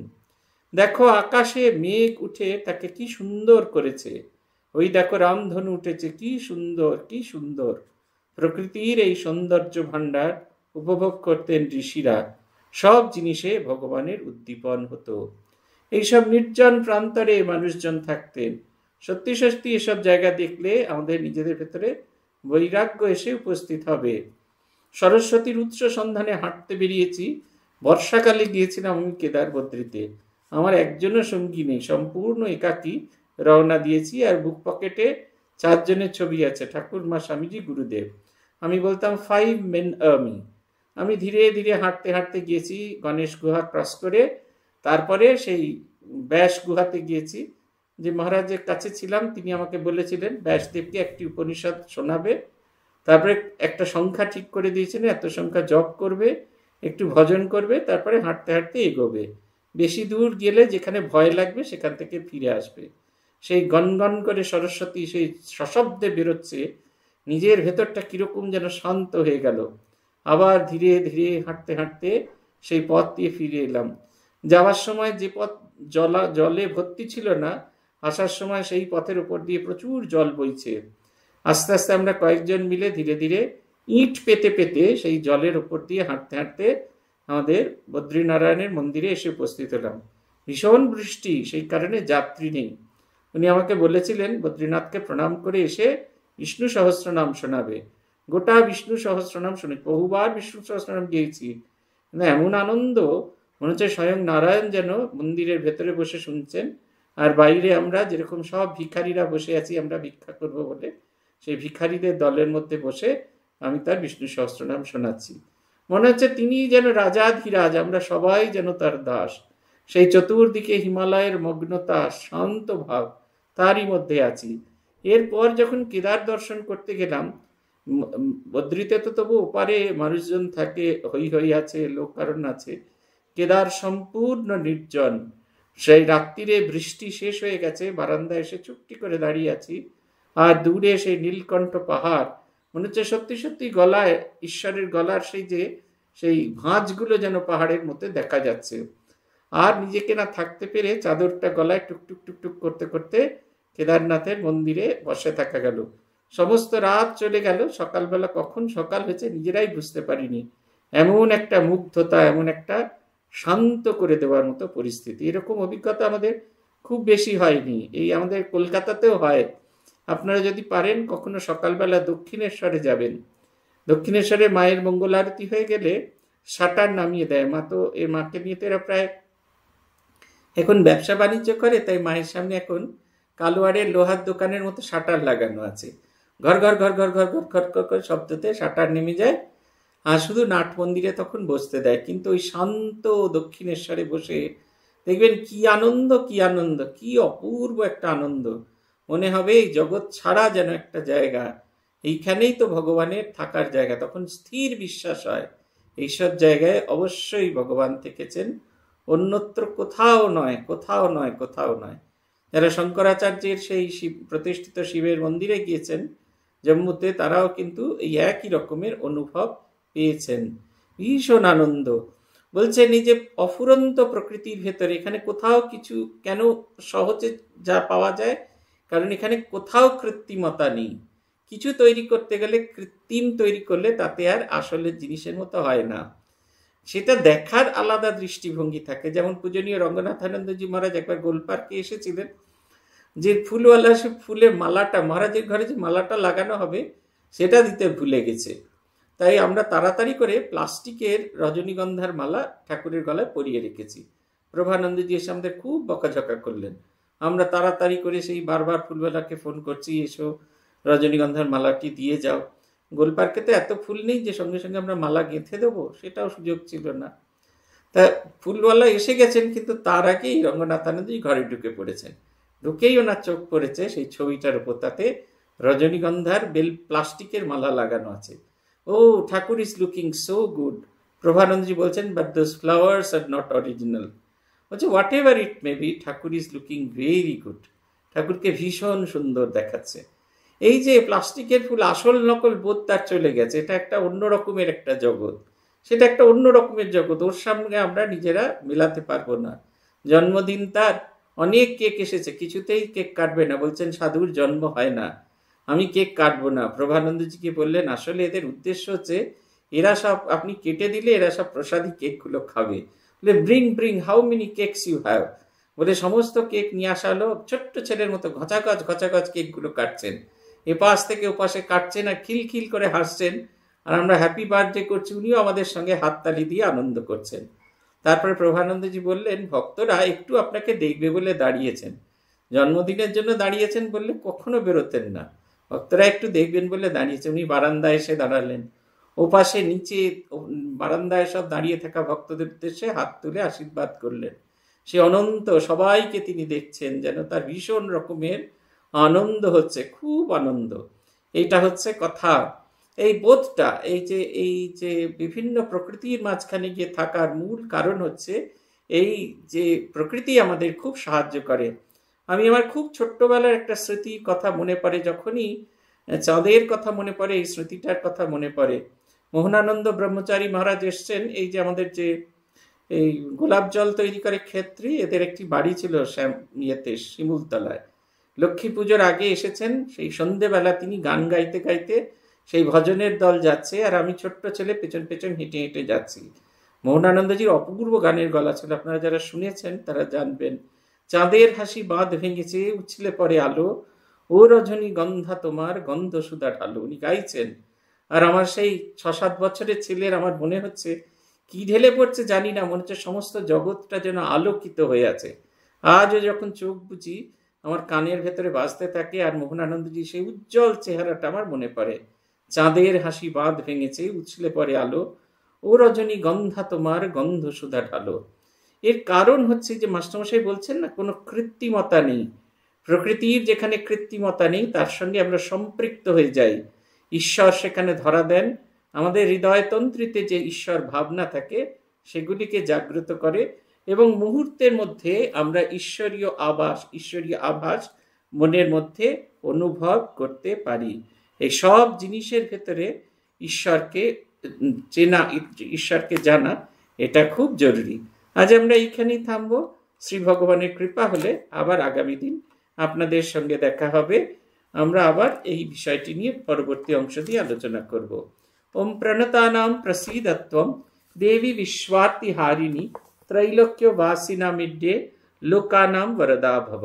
দেখো আকাশে মেঘ উঠে তাকে কি সুন্দর করেছে ওই দেখো রামধনু উঠেছে কি সুন্দর কি সুন্দর প্রকৃতির এই সৌন্দর্য ভাণ্ডার উপভোগ করতেন ঋষিরা সব জিনিসে ভগবানের উদ্দীপন হতো এইসব নির্জন প্রান্তরে মানুষজন থাকতেন সত্যি সত্যি এসব জায়গা দেখলে আমাদের নিজেদের ভেতরে বৈরাগ্য এসে উপস্থিত হবে সরস্বতীর উৎস সন্ধানে হাঁটতে বেরিয়েছি বর্ষাকালে গিয়েছিলাম আমি কেদার বদ্রীতে আমার একজনও সঙ্গী নেই সম্পূর্ণ একাকি রওনা দিয়েছি আর বুক পকেটে চারজনের ছবি আছে ঠাকুর মা স্বামীজি গুরুদেব আমি বলতাম ফাইভ মেন আমি আমি ধীরে ধীরে হাঁটতে হাঁটতে গিয়েছি গণেশ গুহা ক্রস করে তারপরে সেই ব্যাস গুহাতে গিয়েছি যে মহারাজের কাছে ছিলাম তিনি আমাকে বলেছিলেন ব্যাসদেবকে একটি উপনিষদ শোনাবে তারপরে একটা সংখ্যা ঠিক করে দিয়েছেন এত সংখ্যা জপ করবে একটু ভজন করবে তারপরে হাঁটতে হাঁটতে এগোবে বেশি দূর গেলে যেখানে ভয় লাগবে সেখান থেকে ফিরে আসবে সেই গনগন করে সরস্বতী সেই সশব্দে বেরোচ্ছে নিজের ভেতরটা কিরকম যেন শান্ত হয়ে গেল আবার ধীরে ধীরে হাঁটতে হাঁটতে সেই পথ দিয়ে ফিরে এলাম যাওয়ার সময় যে পথ জলা জলে ভর্তি ছিল না আসার সময় সেই পথের উপর দিয়ে প্রচুর জল বইছে আস্তে আস্তে আমরা কয়েকজন মিলে ধীরে ধীরে ইট পেতে পেতে সেই জলের ওপর দিয়ে হাঁটতে হাঁটতে আমাদের বদ্রীনারায়ণের মন্দিরে এসে উপস্থিত হলাম ভীষণ বৃষ্টি সেই কারণে যাত্রী নেই উনি আমাকে বলেছিলেন বদ্রীনাথকে প্রণাম করে এসে বিষ্ণু সহস্রনাম শোনাবে গোটা বিষ্ণু সহস্রনাম শুনে বহুবার বিষ্ণু সহস্রনাম গিয়েছি না এমন আনন্দ মনে হচ্ছে স্বয়ং নারায়ণ যেন মন্দিরের ভেতরে বসে শুনছেন আর বাইরে আমরা যেরকম সব ভিখারিরা বসে আছি আমরা ভিক্ষা করবো বলে সেই ভিখারিদের দলের মধ্যে বসে আমি তার বিষ্ণু নাম শোনাচ্ছি মনে হচ্ছে তিনি যেন রাজাধিরাজ আমরা সবাই যেন তার দাস সেই চতুর্দিকে হিমালয়ের মগ্নতা শান্ত ভাব তারই মধ্যে আছি এরপর যখন কেদার দর্শন করতে গেলাম বদ্রিতে তো তবু ওপারে মানুষজন থাকে হই হই আছে লোক কারণ আছে কেদার সম্পূর্ণ নির্জন সেই রাত্রিরে বৃষ্টি শেষ হয়ে গেছে বারান্দায় এসে চুপটি করে দাঁড়িয়ে আছি আর দূরে সেই নীলকণ্ঠ পাহাড় মনে হচ্ছে সত্যি সত্যি গলায় ঈশ্বরের গলার সেই যে সেই ভাঁজগুলো যেন পাহাড়ের মধ্যে দেখা যাচ্ছে আর নিজেকে না থাকতে পেরে চাদরটা গলায় টুকটুক টুকটুক করতে করতে কেদারনাথের মন্দিরে বসে থাকা গেল সমস্ত রাত চলে গেল সকালবেলা কখন সকাল হয়েছে নিজেরাই বুঝতে পারিনি এমন একটা মুগ্ধতা এমন একটা শান্ত করে দেওয়ার মতো পরিস্থিতি এরকম অভিজ্ঞতা আমাদের খুব বেশি হয়নি এই আমাদের কলকাতাতেও হয় আপনারা যদি পারেন কখনো সকালবেলা দক্ষিণেশ্বরে যাবেন দক্ষিণেশ্বরে মায়ের মঙ্গল আরতি হয়ে গেলে শাটার নামিয়ে দেয় মা তো এ মাকে নিয়ে তো এরা প্রায় এখন ব্যবসা বাণিজ্য করে তাই মায়ের সামনে এখন কালোয়ারের লোহার দোকানের মতো শাটার লাগানো আছে ঘর ঘর ঘর ঘর ঘর ঘর ঘর ঘর ঘর শব্দতে শাটার নেমে যায় আর শুধু নাট মন্দিরে তখন বসতে দেয় কিন্তু ওই শান্ত দক্ষিণেশ্বরে বসে দেখবেন কি আনন্দ কি আনন্দ কি অপূর্ব একটা আনন্দ মনে হবে এই জগৎ ছাড়া যেন একটা জায়গা এইখানেই তো ভগবানের থাকার জায়গা তখন স্থির বিশ্বাস হয় এইসব জায়গায় অবশ্যই ভগবান থেকেছেন অন্যত্র কোথাও নয় কোথাও নয় কোথাও নয় যারা শঙ্করাচার্যের সেই শিব প্রতিষ্ঠিত শিবের মন্দিরে গিয়েছেন জম্মুতে তারাও কিন্তু এই একই রকমের অনুভব পেয়েছেন ভীষণ আনন্দ বলছেন এই যে অফুরন্ত প্রকৃতির ভেতরে এখানে কোথাও কিছু কেন সহজে যা পাওয়া যায় কারণ এখানে কোথাও কৃত্রিমতা নেই কিছু তৈরি করতে গেলে কৃত্রিম তৈরি করলে তাতে আর আসলে জিনিসের মতো হয় না সেটা দেখার আলাদা দৃষ্টিভঙ্গি থাকে যেমন পূজনীয় রঙ্গনাথানন্দজি মহারাজ একবার গোলপার্কে এসেছিলেন যে ফুলওয়ালা সে ফুলে মালাটা মহারাজের ঘরে যে মালাটা লাগানো হবে সেটা দিতে ভুলে গেছে তাই আমরা তাড়াতাড়ি করে প্লাস্টিকের রজনীগন্ধার মালা ঠাকুরের গলায় পরিয়ে রেখেছি প্রভানন্দজি এসে আমাদের খুব বকাঝকা করলেন আমরা তাড়াতাড়ি করে সেই বারবার ফুলবেলাকে ফোন করছি এসো রজনীগন্ধার মালাটি দিয়ে যাও গোলপার্কে তো এত ফুল নেই যে সঙ্গে সঙ্গে আমরা মালা গেঁথে দেবো সেটাও সুযোগ ছিল না তা ফুলওয়ালা এসে গেছেন কিন্তু তার আগেই রঙ্গনাথানন্দী ঘরে ঢুকে পড়েছেন ঢুকেই ওনার চোখ পড়েছে সেই ছবিটার উপর তাতে রজনীগন্ধার বেল প্লাস্টিকের মালা লাগানো আছে ও Thakur is looking so good Prabhanandaji বলছেন but those flowers are not original বলছে whatever it may be Thakur is looking very good ঠাকুরকে ভীষণ সুন্দর দেখাচ্ছে এই যে প্লাস্টিকের ফুল আসল নকল বোধ তার চলে গেছে এটা একটা অন্য রকমের একটা জগৎ সেটা একটা অন্য রকমের জগৎ ওর সামনে আমরা নিজেরা মেলাতে পারবো না জন্মদিন তার অনেক কেক এসেছে কিছুতেই কেক কাটবে না বলছেন সাধুর জন্ম হয় না আমি কেক কাটবো না প্রভানন্দজিকে বললেন আসলে এদের উদ্দেশ্য হচ্ছে এরা সব আপনি কেটে দিলে এরা সব প্রসাদী কেকগুলো খাবে বলে bring bring how many cakes you have বলে সমস্ত কেক নিয়ে আসা হলো ছোট্ট ছেলের মতো ঘচাকচ ঘচাকচ কেকগুলো কাটছেন এপাশ থেকে ওপাশে কাটছেন আর খিলখিল করে হাসছেন আর আমরা হ্যাপি বার্থডে করছি উনিও আমাদের সঙ্গে হাততালি দিয়ে আনন্দ করছেন তারপরে প্রভানন্দজি বললেন ভক্তরা একটু আপনাকে দেখবে বলে দাঁড়িয়েছেন জন্মদিনের জন্য দাঁড়িয়েছেন বললে কখনো বেরোতেন না ভক্তরা একটু দেখবেন বলে দাঁড়িয়েছেন উনি বারান্দায় এসে দাঁড়ালেন ওপাশে নিচে বারান্দায় সব দাঁড়িয়ে থাকা ভক্তদের উদ্দেশ্যে হাত তুলে আশীর্বাদ করলেন সে অনন্ত সবাইকে তিনি দেখছেন যেন তার ভীষণ রকমের আনন্দ হচ্ছে খুব আনন্দ এইটা হচ্ছে কথা এই বোধটা এই যে এই যে বিভিন্ন প্রকৃতির মাঝখানে গিয়ে থাকার মূল কারণ হচ্ছে এই যে প্রকৃতি আমাদের খুব সাহায্য করে আমি আমার খুব ছোট্টবেলার একটা স্মৃতি কথা মনে পড়ে যখনই চাঁদের কথা মনে পড়ে এই স্মৃতিটার কথা মনে পড়ে মোহনানন্দ ব্রহ্মচারী মহারাজ এসছেন এই যে আমাদের যে এই গোলাপ জল তৈরি করে ক্ষেত্রে এদের একটি বাড়ি ছিল শ্যাম ইয়েতে শিমুলতলায় লক্ষ্মী পুজোর আগে এসেছেন সেই সন্ধেবেলা তিনি গান গাইতে গাইতে সেই ভজনের দল যাচ্ছে আর আমি ছোট্ট ছেলে পেছন পেছন হেঁটে হেঁটে যাচ্ছি মোহনানন্দজির অপূর্ব গানের গলা ছিল আপনারা যারা শুনেছেন তারা জানবেন চাঁদের হাসি বাঁধ ভেঙেছে উচ্ছিলে পরে আলো ও রজনী গন্ধা তোমার গন্ধ সুদা ঢালো উনি গাইছেন আর আমার সেই ছ সাত বছরের ছেলের আমার মনে হচ্ছে কি ঢেলে পড়ছে জানি না মনে হচ্ছে সমস্ত জগৎটা যেন আলোকিত হয়ে আছে আজও যখন চোখ বুঝি আমার কানের ভেতরে বাজতে থাকে আর মোহনানন্দজি সেই উজ্জ্বল চেহারাটা আমার মনে পড়ে চাঁদের হাসি বাঁধ ভেঙেছে উছলে পড়ে আলো ও রজনী গন্ধা তোমার গন্ধ সুধা ঢালো এর কারণ হচ্ছে যে মাস্টারমশাই বলছেন না কোনো কৃত্রিমতা নেই প্রকৃতির যেখানে কৃত্রিমতা নেই তার সঙ্গে আমরা সম্পৃক্ত হয়ে যাই ঈশ্বর সেখানে ধরা দেন আমাদের হৃদয়তন্ত্রীতে যে ঈশ্বর ভাবনা থাকে সেগুলিকে জাগ্রত করে এবং মুহূর্তের মধ্যে আমরা ঈশ্বরীয় আবাস ঈশ্বরীয় আভাস মনের মধ্যে অনুভব করতে পারি এই সব জিনিসের ভেতরে ঈশ্বরকে চেনা ঈশ্বরকে জানা এটা খুব জরুরি আজ আমরা এইখানেই থামবো শ্রী ভগবানের কৃপা হলে আবার আগামী দিন আপনাদের সঙ্গে দেখা হবে আমরা আবার এই বিষয়টি নিয়ে পরবর্তী অংশটি আলোচনা করব ওম প্রণতানাং প্রসীদত্বম দেবী বিশ্বার্থিহারিণী ত্রৈলক্যবাসিনা মিড্যে লোকানাং বরদা ভব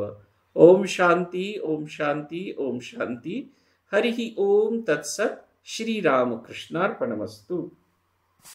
ওম শান্তি ওম শান্তি ওম শান্তি হরিহি ওম তৎস শ্রীরামকৃষ্ণার্পণমস্তু